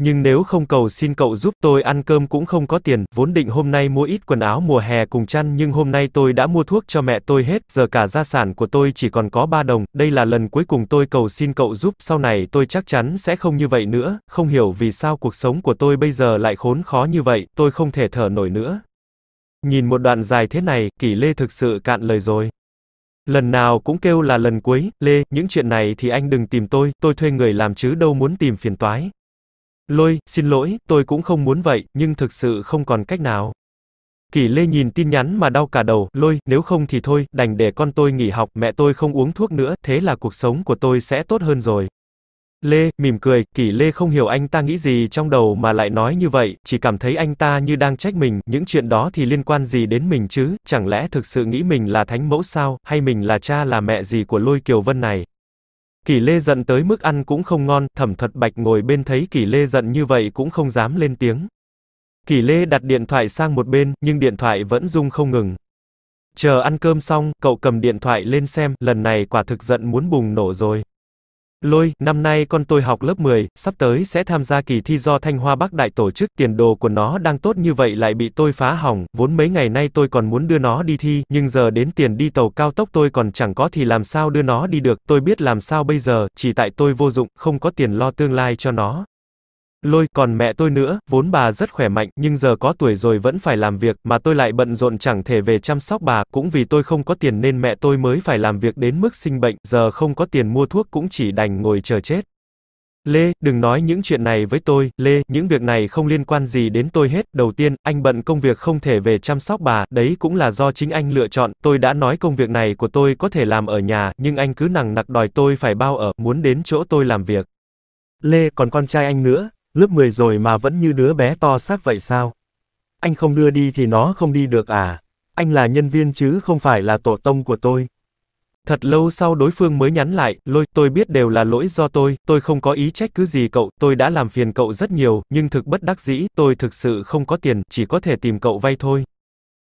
Nhưng nếu không cầu xin cậu giúp tôi ăn cơm cũng không có tiền, vốn định hôm nay mua ít quần áo mùa hè cùng chăn nhưng hôm nay tôi đã mua thuốc cho mẹ tôi hết, giờ cả gia sản của tôi chỉ còn có 3 đồng, đây là lần cuối cùng tôi cầu xin cậu giúp, sau này tôi chắc chắn sẽ không như vậy nữa, không hiểu vì sao cuộc sống của tôi bây giờ lại khốn khó như vậy, tôi không thể thở nổi nữa. Nhìn một đoạn dài thế này, kỷ lê thực sự cạn lời rồi. Lần nào cũng kêu là lần cuối, lê, những chuyện này thì anh đừng tìm tôi, tôi thuê người làm chứ đâu muốn tìm phiền toái. Lôi, xin lỗi, tôi cũng không muốn vậy, nhưng thực sự không còn cách nào. kỷ Lê nhìn tin nhắn mà đau cả đầu, lôi, nếu không thì thôi, đành để con tôi nghỉ học, mẹ tôi không uống thuốc nữa, thế là cuộc sống của tôi sẽ tốt hơn rồi. Lê, mỉm cười, kỷ Lê không hiểu anh ta nghĩ gì trong đầu mà lại nói như vậy, chỉ cảm thấy anh ta như đang trách mình, những chuyện đó thì liên quan gì đến mình chứ, chẳng lẽ thực sự nghĩ mình là thánh mẫu sao, hay mình là cha là mẹ gì của lôi kiều vân này. Kỷ Lê giận tới mức ăn cũng không ngon, thẩm thật bạch ngồi bên thấy Kỷ Lê giận như vậy cũng không dám lên tiếng. Kỷ Lê đặt điện thoại sang một bên, nhưng điện thoại vẫn rung không ngừng. Chờ ăn cơm xong, cậu cầm điện thoại lên xem, lần này quả thực giận muốn bùng nổ rồi. Lôi, năm nay con tôi học lớp 10, sắp tới sẽ tham gia kỳ thi do Thanh Hoa Bắc Đại tổ chức, tiền đồ của nó đang tốt như vậy lại bị tôi phá hỏng, vốn mấy ngày nay tôi còn muốn đưa nó đi thi, nhưng giờ đến tiền đi tàu cao tốc tôi còn chẳng có thì làm sao đưa nó đi được, tôi biết làm sao bây giờ, chỉ tại tôi vô dụng, không có tiền lo tương lai cho nó. Lôi, còn mẹ tôi nữa, vốn bà rất khỏe mạnh, nhưng giờ có tuổi rồi vẫn phải làm việc, mà tôi lại bận rộn chẳng thể về chăm sóc bà, cũng vì tôi không có tiền nên mẹ tôi mới phải làm việc đến mức sinh bệnh, giờ không có tiền mua thuốc cũng chỉ đành ngồi chờ chết. Lê, đừng nói những chuyện này với tôi, Lê, những việc này không liên quan gì đến tôi hết, đầu tiên, anh bận công việc không thể về chăm sóc bà, đấy cũng là do chính anh lựa chọn, tôi đã nói công việc này của tôi có thể làm ở nhà, nhưng anh cứ nằng nặc đòi tôi phải bao ở, muốn đến chỗ tôi làm việc. Lê, còn con trai anh nữa, Lớp 10 rồi mà vẫn như đứa bé to xác vậy sao? Anh không đưa đi thì nó không đi được à? Anh là nhân viên chứ không phải là tổ tông của tôi. Thật lâu sau đối phương mới nhắn lại, lôi, tôi biết đều là lỗi do tôi, tôi không có ý trách cứ gì cậu, tôi đã làm phiền cậu rất nhiều, nhưng thực bất đắc dĩ, tôi thực sự không có tiền, chỉ có thể tìm cậu vay thôi.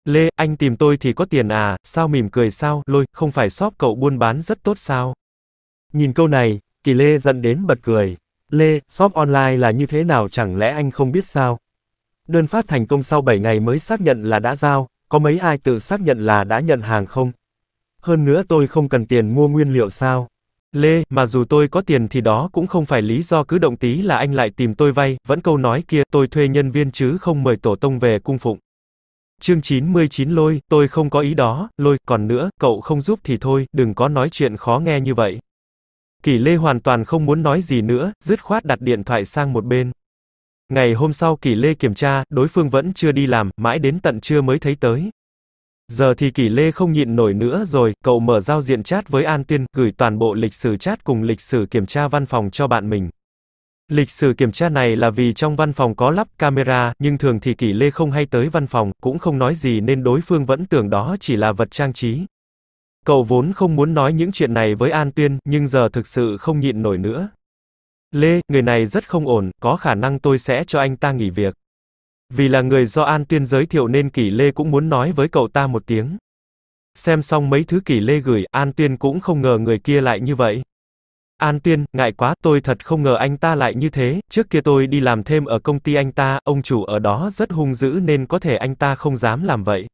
Lê, anh tìm tôi thì có tiền à, sao mỉm cười sao, lôi, không phải shop cậu buôn bán rất tốt sao? Nhìn câu này, Kỳ Lê giận đến bật cười, Lê, shop online là như thế nào chẳng lẽ anh không biết sao? Đơn phát thành công sau 7 ngày mới xác nhận là đã giao, có mấy ai tự xác nhận là đã nhận hàng không? Hơn nữa tôi không cần tiền mua nguyên liệu sao? Lê, mà dù tôi có tiền thì đó cũng không phải lý do cứ động tí là anh lại tìm tôi vay, vẫn câu nói kia, tôi thuê nhân viên chứ không mời tổ tông về cung phụng. Chương 99 lôi, tôi không có ý đó, lôi, còn nữa, cậu không giúp thì thôi, đừng có nói chuyện khó nghe như vậy. Kỷ Lê hoàn toàn không muốn nói gì nữa, dứt khoát đặt điện thoại sang một bên. Ngày hôm sau Kỷ Lê kiểm tra, đối phương vẫn chưa đi làm, mãi đến tận trưa mới thấy tới. Giờ thì Kỷ Lê không nhịn nổi nữa rồi, cậu mở giao diện chat với An Tuyên, gửi toàn bộ lịch sử chat cùng lịch sử kiểm tra văn phòng cho bạn mình. Lịch sử kiểm tra này là vì trong văn phòng có lắp camera, nhưng thường thì Kỷ Lê không hay tới văn phòng, cũng không nói gì nên đối phương vẫn tưởng đó chỉ là vật trang trí. Cậu vốn không muốn nói những chuyện này với An Tuyên, nhưng giờ thực sự không nhịn nổi nữa. Lê, người này rất không ổn, có khả năng tôi sẽ cho anh ta nghỉ việc. Vì là người do An Tuyên giới thiệu nên Kỷ Lê cũng muốn nói với cậu ta một tiếng. Xem xong mấy thứ Kỷ Lê gửi, An Tuyên cũng không ngờ người kia lại như vậy. An Tuyên, ngại quá, tôi thật không ngờ anh ta lại như thế, trước kia tôi đi làm thêm ở công ty anh ta, ông chủ ở đó rất hung dữ nên có thể anh ta không dám làm vậy.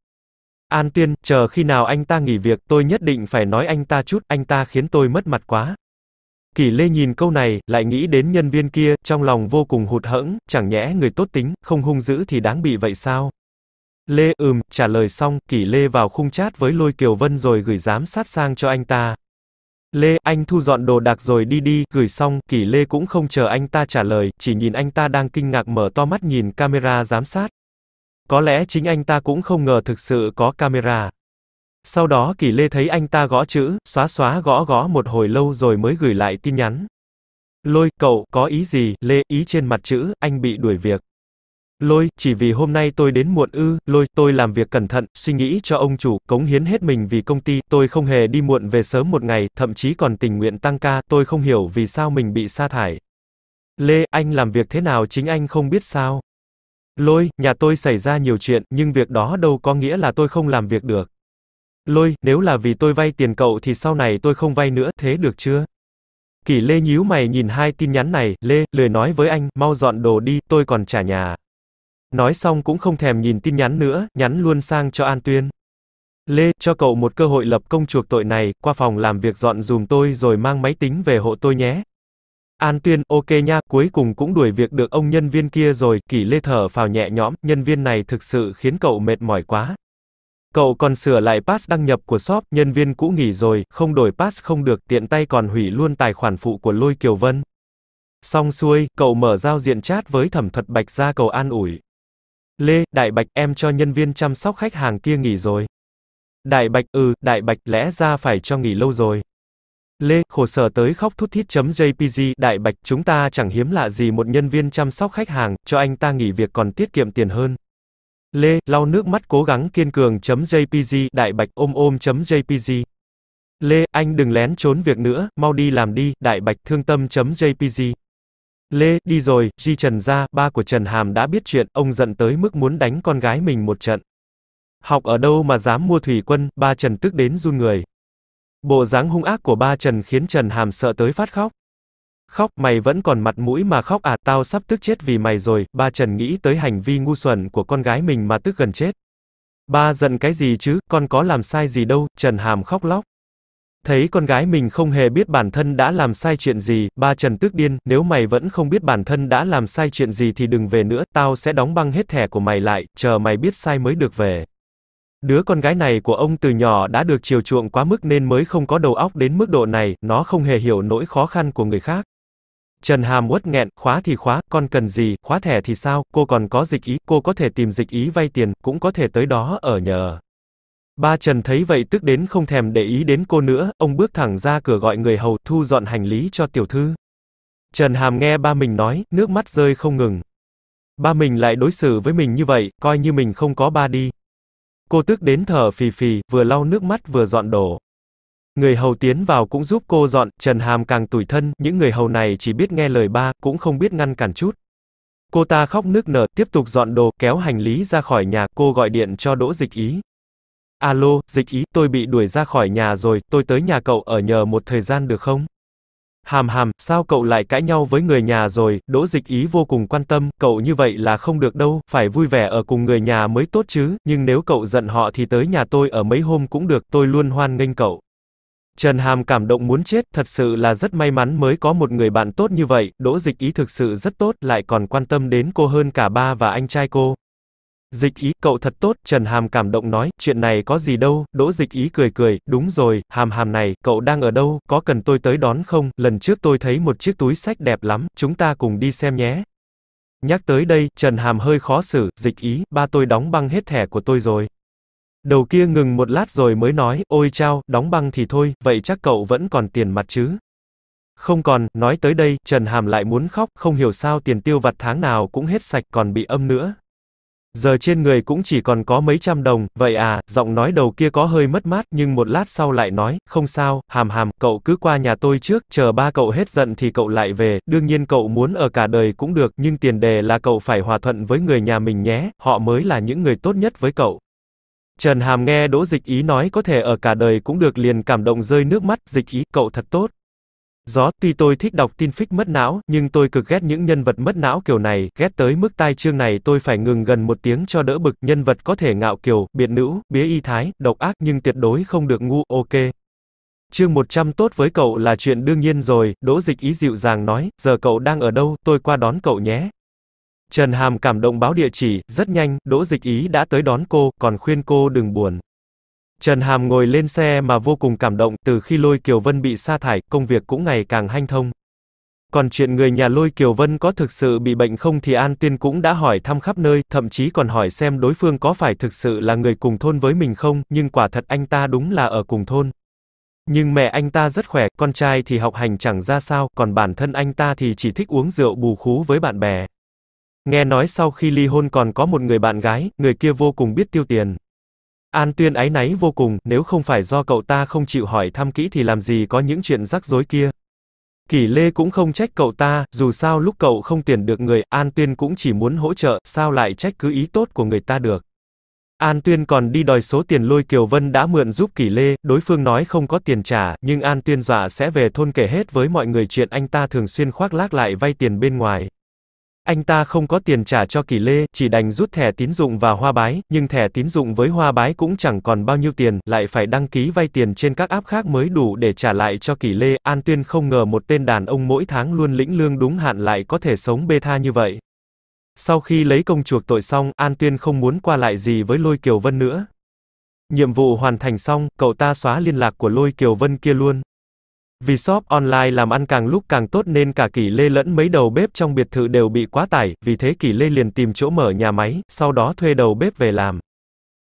An Tiên, chờ khi nào anh ta nghỉ việc, tôi nhất định phải nói anh ta chút, anh ta khiến tôi mất mặt quá. Kỷ Lê nhìn câu này, lại nghĩ đến nhân viên kia, trong lòng vô cùng hụt hẫng, chẳng nhẽ người tốt tính, không hung dữ thì đáng bị vậy sao? Lê ừm, trả lời xong, Kỷ Lê vào khung chat với Lôi Kiều Vân rồi gửi giám sát sang cho anh ta. Lê, anh thu dọn đồ đạc rồi đi đi, gửi xong, Kỷ Lê cũng không chờ anh ta trả lời, chỉ nhìn anh ta đang kinh ngạc mở to mắt nhìn camera giám sát. Có lẽ chính anh ta cũng không ngờ thực sự có camera. Sau đó Kỳ Lê thấy anh ta gõ chữ, xóa xóa gõ gõ một hồi lâu rồi mới gửi lại tin nhắn. Lôi, cậu, có ý gì, Lê, ý trên mặt chữ, anh bị đuổi việc. Lôi, chỉ vì hôm nay tôi đến muộn ư, lôi, tôi làm việc cẩn thận, suy nghĩ cho ông chủ, cống hiến hết mình vì công ty, tôi không hề đi muộn về sớm một ngày, thậm chí còn tình nguyện tăng ca, tôi không hiểu vì sao mình bị sa thải. Lê, anh làm việc thế nào chính anh không biết sao. Lôi, nhà tôi xảy ra nhiều chuyện, nhưng việc đó đâu có nghĩa là tôi không làm việc được. Lôi, nếu là vì tôi vay tiền cậu thì sau này tôi không vay nữa, thế được chưa? Kỷ Lê nhíu mày nhìn hai tin nhắn này, Lê, lười nói với anh, mau dọn đồ đi, tôi còn trả nhà. Nói xong cũng không thèm nhìn tin nhắn nữa, nhắn luôn sang cho An Tuyên. Lê, cho cậu một cơ hội lập công chuộc tội này, qua phòng làm việc dọn dùm tôi rồi mang máy tính về hộ tôi nhé, An Tuyên, ok nha, cuối cùng cũng đuổi việc được ông nhân viên kia rồi, kỷ lê thở phào nhẹ nhõm, nhân viên này thực sự khiến cậu mệt mỏi quá. Cậu còn sửa lại pass đăng nhập của shop, nhân viên cũ nghỉ rồi, không đổi pass không được, tiện tay còn hủy luôn tài khoản phụ của Lôi Kiều Vân. Xong xuôi, cậu mở giao diện chat với thẩm thuật bạch ra cầu an ủi. Lê, Đại Bạch, em cho nhân viên chăm sóc khách hàng kia nghỉ rồi. Đại Bạch, ừ, Đại Bạch, lẽ ra phải cho nghỉ lâu rồi. Lê, khổ sở tới khóc thút thít .jpg Đại Bạch, chúng ta chẳng hiếm lạ gì một nhân viên chăm sóc khách hàng, cho anh ta nghỉ việc còn tiết kiệm tiền hơn. Lê, lau nước mắt cố gắng kiên cường .jpg Đại Bạch, ôm ôm .jpg Lê, anh đừng lén trốn việc nữa, mau đi làm đi, Đại Bạch thương tâm .jpg Lê, đi rồi, Di Trần ra, ba của Trần Hàm đã biết chuyện, ông giận tới mức muốn đánh con gái mình một trận. Học ở đâu mà dám mua thủy quân, ba Trần tức đến run người. Bộ dáng hung ác của ba Trần khiến Trần Hàm sợ tới phát khóc. Khóc, mày vẫn còn mặt mũi mà khóc à, tao sắp tức chết vì mày rồi, ba Trần nghĩ tới hành vi ngu xuẩn của con gái mình mà tức gần chết. Ba giận cái gì chứ, con có làm sai gì đâu, Trần Hàm khóc lóc. Thấy con gái mình không hề biết bản thân đã làm sai chuyện gì, ba Trần tức điên, nếu mày vẫn không biết bản thân đã làm sai chuyện gì thì đừng về nữa, tao sẽ đóng băng hết thẻ của mày lại, chờ mày biết sai mới được về. Đứa con gái này của ông từ nhỏ đã được chiều chuộng quá mức nên mới không có đầu óc đến mức độ này, nó không hề hiểu nỗi khó khăn của người khác. Trần Hàm uất nghẹn, khóa thì khóa, con cần gì, khóa thẻ thì sao, cô còn có dịch ý, cô có thể tìm dịch ý vay tiền, cũng có thể tới đó ở nhờ. Ba Trần thấy vậy tức đến không thèm để ý đến cô nữa, ông bước thẳng ra cửa gọi người hầu thu dọn hành lý cho tiểu thư. Trần Hàm nghe ba mình nói, nước mắt rơi không ngừng. Ba mình lại đối xử với mình như vậy, coi như mình không có ba đi. Cô tức đến thở phì phì, vừa lau nước mắt vừa dọn đồ. Người hầu tiến vào cũng giúp cô dọn, Trần Hàm càng tủi thân, những người hầu này chỉ biết nghe lời ba, cũng không biết ngăn cản chút. Cô ta khóc nức nở, tiếp tục dọn đồ, kéo hành lý ra khỏi nhà, cô gọi điện cho Đỗ Dịch Ý. Alo, Dịch Ý, tôi bị đuổi ra khỏi nhà rồi, tôi tới nhà cậu ở nhờ một thời gian được không? Hàm hàm, sao cậu lại cãi nhau với người nhà rồi, đỗ dịch ý vô cùng quan tâm, cậu như vậy là không được đâu, phải vui vẻ ở cùng người nhà mới tốt chứ, nhưng nếu cậu giận họ thì tới nhà tôi ở mấy hôm cũng được, tôi luôn hoan nghênh cậu. Trần Hàm cảm động muốn chết, thật sự là rất may mắn mới có một người bạn tốt như vậy, đỗ dịch ý thực sự rất tốt, lại còn quan tâm đến cô hơn cả ba và anh trai cô. Dịch ý, cậu thật tốt, Trần Hàm cảm động nói, chuyện này có gì đâu, Đỗ dịch ý cười cười, đúng rồi, Hàm Hàm này, cậu đang ở đâu, có cần tôi tới đón không, lần trước tôi thấy một chiếc túi sách đẹp lắm, chúng ta cùng đi xem nhé. Nhắc tới đây, Trần Hàm hơi khó xử, dịch ý, ba tôi đóng băng hết thẻ của tôi rồi. Đầu kia ngừng một lát rồi mới nói, ôi chao, đóng băng thì thôi, vậy chắc cậu vẫn còn tiền mặt chứ. Không còn, nói tới đây, Trần Hàm lại muốn khóc, không hiểu sao tiền tiêu vặt tháng nào cũng hết sạch còn bị âm nữa. Giờ trên người cũng chỉ còn có mấy trăm đồng, vậy à, giọng nói đầu kia có hơi mất mát, nhưng một lát sau lại nói, không sao, hàm hàm, cậu cứ qua nhà tôi trước, chờ ba cậu hết giận thì cậu lại về, đương nhiên cậu muốn ở cả đời cũng được, nhưng tiền đề là cậu phải hòa thuận với người nhà mình nhé, họ mới là những người tốt nhất với cậu. Trần Hàm nghe Đỗ Dịch Ý nói có thể ở cả đời cũng được liền cảm động rơi nước mắt, Dịch Ý, cậu thật tốt. Gió, tuy tôi thích đọc tin phích mất não, nhưng tôi cực ghét những nhân vật mất não kiểu này, ghét tới mức tai chương này tôi phải ngừng gần một tiếng cho đỡ bực, nhân vật có thể ngạo kiều, biệt nữ, bía y thái, độc ác nhưng tuyệt đối không được ngu, ok. Chương 100 tốt với cậu là chuyện đương nhiên rồi, đỗ dịch ý dịu dàng nói, giờ cậu đang ở đâu, tôi qua đón cậu nhé. Trần Hàm cảm động báo địa chỉ, rất nhanh, đỗ dịch ý đã tới đón cô, còn khuyên cô đừng buồn. Trần Hàm ngồi lên xe mà vô cùng cảm động, từ khi Lôi Kiều Vân bị sa thải, công việc cũng ngày càng hanh thông. Còn chuyện người nhà Lôi Kiều Vân có thực sự bị bệnh không thì An Tuyên cũng đã hỏi thăm khắp nơi, thậm chí còn hỏi xem đối phương có phải thực sự là người cùng thôn với mình không, nhưng quả thật anh ta đúng là ở cùng thôn. Nhưng mẹ anh ta rất khỏe, con trai thì học hành chẳng ra sao, còn bản thân anh ta thì chỉ thích uống rượu bù khú với bạn bè. Nghe nói sau khi ly hôn còn có một người bạn gái, người kia vô cùng biết tiêu tiền. An Tuyên áy náy vô cùng, nếu không phải do cậu ta không chịu hỏi thăm kỹ thì làm gì có những chuyện rắc rối kia. Kỷ Lê cũng không trách cậu ta, dù sao lúc cậu không tiền được người, An Tuyên cũng chỉ muốn hỗ trợ, sao lại trách cứ ý tốt của người ta được. An Tuyên còn đi đòi số tiền lôi Kiều Vân đã mượn giúp Kỷ Lê, đối phương nói không có tiền trả, nhưng An Tuyên dọa sẽ về thôn kể hết với mọi người chuyện anh ta thường xuyên khoác lác lại vay tiền bên ngoài. Anh ta không có tiền trả cho Kỳ Lê, chỉ đành rút thẻ tín dụng và hoa bái, nhưng thẻ tín dụng với hoa bái cũng chẳng còn bao nhiêu tiền, lại phải đăng ký vay tiền trên các app khác mới đủ để trả lại cho Kỳ Lê. An Tuyên không ngờ một tên đàn ông mỗi tháng luôn lĩnh lương đúng hạn lại có thể sống bê tha như vậy. Sau khi lấy công chuộc tội xong, An Tuyên không muốn qua lại gì với Lôi Kiều Vân nữa. Nhiệm vụ hoàn thành xong, cậu ta xóa liên lạc của Lôi Kiều Vân kia luôn. Vì shop online làm ăn càng lúc càng tốt nên cả kỳ Lê lẫn mấy đầu bếp trong biệt thự đều bị quá tải, vì thế kỳ Lê liền tìm chỗ mở nhà máy, sau đó thuê đầu bếp về làm.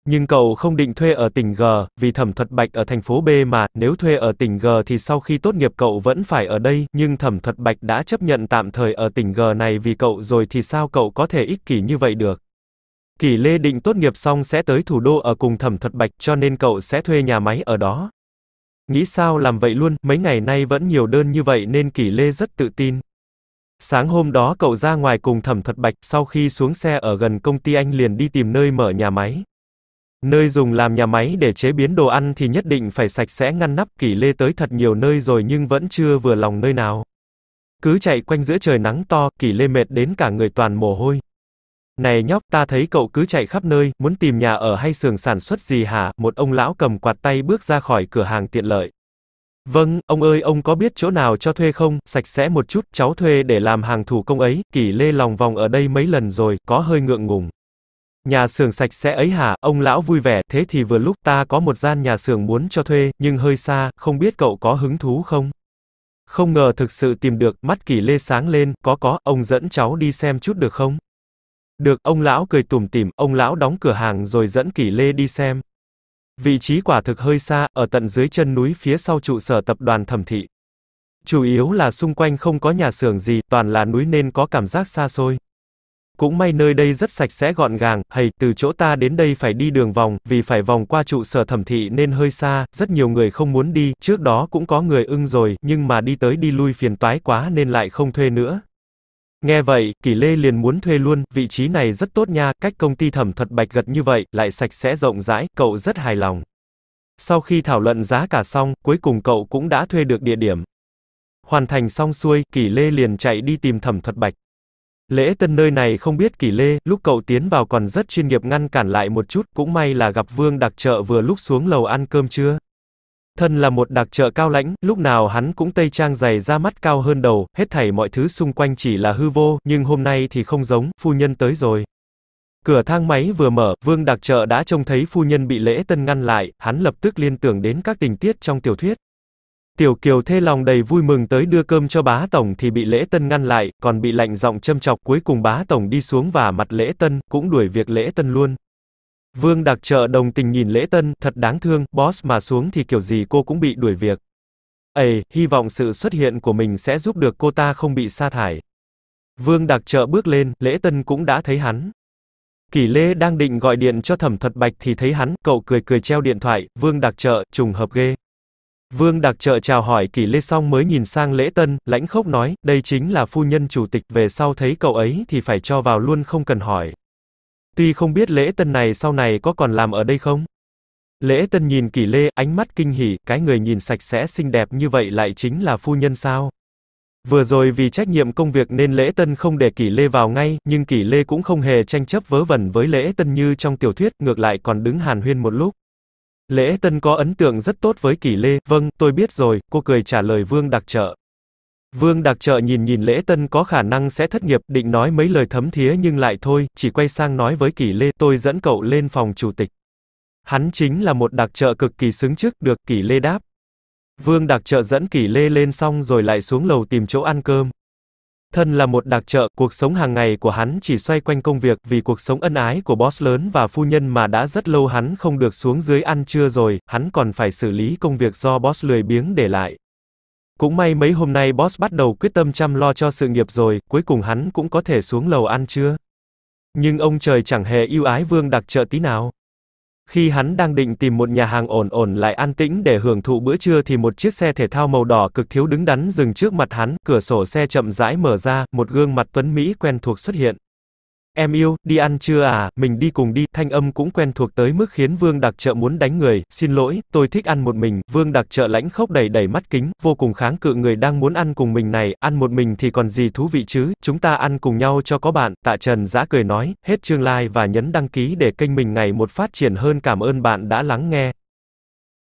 Nhưng cậu không định thuê ở tỉnh G, vì Thẩm Thuật Bạch ở thành phố B mà, nếu thuê ở tỉnh G thì sau khi tốt nghiệp cậu vẫn phải ở đây, nhưng Thẩm Thuật Bạch đã chấp nhận tạm thời ở tỉnh G này vì cậu rồi thì sao cậu có thể ích kỷ như vậy được. kỳ Lê định tốt nghiệp xong sẽ tới thủ đô ở cùng Thẩm Thuật Bạch cho nên cậu sẽ thuê nhà máy ở đó. Nghĩ sao làm vậy luôn, mấy ngày nay vẫn nhiều đơn như vậy nên Kỷ Lê rất tự tin. Sáng hôm đó cậu ra ngoài cùng Thẩm Thuật Bạch, sau khi xuống xe ở gần công ty anh liền đi tìm nơi mở nhà máy. Nơi dùng làm nhà máy để chế biến đồ ăn thì nhất định phải sạch sẽ ngăn nắp Kỷ Lê tới thật nhiều nơi rồi nhưng vẫn chưa vừa lòng nơi nào. Cứ chạy quanh giữa trời nắng to, Kỷ Lê mệt đến cả người toàn mồ hôi. Này nhóc, ta thấy cậu cứ chạy khắp nơi, muốn tìm nhà ở hay xưởng sản xuất gì hả? Một ông lão cầm quạt tay bước ra khỏi cửa hàng tiện lợi. Vâng, ông ơi, ông có biết chỗ nào cho thuê không? Sạch sẽ một chút, cháu thuê để làm hàng thủ công ấy, kỷ lê lòng vòng ở đây mấy lần rồi, có hơi ngượng ngùng. Nhà xưởng sạch sẽ ấy hả? Ông lão vui vẻ, thế thì vừa lúc ta có một gian nhà xưởng muốn cho thuê, nhưng hơi xa, không biết cậu có hứng thú không? Không ngờ thực sự tìm được, mắt kỷ lê sáng lên, có có, ông dẫn cháu đi xem chút được không? Được, ông lão cười tủm tỉm, ông lão đóng cửa hàng rồi dẫn Kỷ Lê đi xem. Vị trí quả thực hơi xa, ở tận dưới chân núi phía sau trụ sở tập đoàn thẩm thị. Chủ yếu là xung quanh không có nhà xưởng gì, toàn là núi nên có cảm giác xa xôi. Cũng may nơi đây rất sạch sẽ gọn gàng, hay từ chỗ ta đến đây phải đi đường vòng, vì phải vòng qua trụ sở thẩm thị nên hơi xa, rất nhiều người không muốn đi, trước đó cũng có người ưng rồi, nhưng mà đi tới đi lui phiền toái quá nên lại không thuê nữa. Nghe vậy, Kỳ Lê liền muốn thuê luôn, vị trí này rất tốt nha, cách công ty thẩm thuật bạch gật như vậy, lại sạch sẽ rộng rãi, cậu rất hài lòng. Sau khi thảo luận giá cả xong, cuối cùng cậu cũng đã thuê được địa điểm. Hoàn thành xong xuôi, Kỳ Lê liền chạy đi tìm thẩm thuật bạch. Lễ tân nơi này không biết Kỳ Lê, lúc cậu tiến vào còn rất chuyên nghiệp ngăn cản lại một chút, cũng may là gặp Vương đặc trợ vừa lúc xuống lầu ăn cơm trưa. Thân là một đặc trợ cao lãnh, lúc nào hắn cũng tây trang dày ra mắt cao hơn đầu, hết thảy mọi thứ xung quanh chỉ là hư vô, nhưng hôm nay thì không giống, phu nhân tới rồi. Cửa thang máy vừa mở, Vương Đặc Trợ đã trông thấy phu nhân bị lễ tân ngăn lại, hắn lập tức liên tưởng đến các tình tiết trong tiểu thuyết. Tiểu Kiều thê lòng đầy vui mừng tới đưa cơm cho bá tổng thì bị lễ tân ngăn lại, còn bị lạnh giọng châm chọc cuối cùng bá tổng đi xuống và mặt lễ tân, cũng đuổi việc lễ tân luôn. Vương Đặc trợ đồng tình nhìn Lễ Tân, thật đáng thương, boss mà xuống thì kiểu gì cô cũng bị đuổi việc. Ê, hy vọng sự xuất hiện của mình sẽ giúp được cô ta không bị sa thải. Vương Đặc trợ bước lên, Lễ Tân cũng đã thấy hắn. Kỷ Lê đang định gọi điện cho Thẩm Thuật Bạch thì thấy hắn, cậu cười cười treo điện thoại, Vương Đặc trợ, trùng hợp ghê. Vương Đặc trợ chào hỏi Kỷ Lê xong mới nhìn sang Lễ Tân, lãnh khốc nói, đây chính là phu nhân chủ tịch, về sau thấy cậu ấy thì phải cho vào luôn không cần hỏi. Tuy không biết lễ tân này sau này có còn làm ở đây không? Lễ tân nhìn kỷ lê, ánh mắt kinh hỉ, cái người nhìn sạch sẽ xinh đẹp như vậy lại chính là phu nhân sao? Vừa rồi vì trách nhiệm công việc nên lễ tân không để kỷ lê vào ngay, nhưng kỷ lê cũng không hề tranh chấp vớ vẩn với lễ tân như trong tiểu thuyết, ngược lại còn đứng hàn huyên một lúc. Lễ tân có ấn tượng rất tốt với kỷ lê, vâng, tôi biết rồi, cô cười trả lời vương đặc trợ. Vương Đặc Trợ nhìn nhìn Lễ Tân có khả năng sẽ thất nghiệp, định nói mấy lời thấm thía nhưng lại thôi, chỉ quay sang nói với Kỷ Lê, tôi dẫn cậu lên phòng chủ tịch. Hắn chính là một đặc trợ cực kỳ xứng trước, được, Kỷ Lê đáp. Vương Đặc Trợ dẫn Kỷ Lê lên xong rồi lại xuống lầu tìm chỗ ăn cơm. Thân là một đặc trợ, cuộc sống hàng ngày của hắn chỉ xoay quanh công việc, vì cuộc sống ân ái của boss lớn và phu nhân mà đã rất lâu hắn không được xuống dưới ăn trưa rồi, hắn còn phải xử lý công việc do boss lười biếng để lại. Cũng may mấy hôm nay boss bắt đầu quyết tâm chăm lo cho sự nghiệp rồi, cuối cùng hắn cũng có thể xuống lầu ăn trưa. Nhưng ông trời chẳng hề yêu ái vương đặc trợ tí nào. Khi hắn đang định tìm một nhà hàng ổn ổn lại an tĩnh để hưởng thụ bữa trưa thì một chiếc xe thể thao màu đỏ cực thiếu đứng đắn dừng trước mặt hắn, cửa sổ xe chậm rãi mở ra, một gương mặt tuấn Mỹ quen thuộc xuất hiện. Em yêu, đi ăn chưa à, mình đi cùng đi, thanh âm cũng quen thuộc tới mức khiến Vương Đặc Trợ muốn đánh người, xin lỗi, tôi thích ăn một mình, Vương Đặc Trợ lãnh khốc đầy đầy mắt kính, vô cùng kháng cự người đang muốn ăn cùng mình này, ăn một mình thì còn gì thú vị chứ, chúng ta ăn cùng nhau cho có bạn, tạ Trần giã cười nói, hết chương like và nhấn đăng ký để kênh mình ngày một phát triển hơn cảm ơn bạn đã lắng nghe.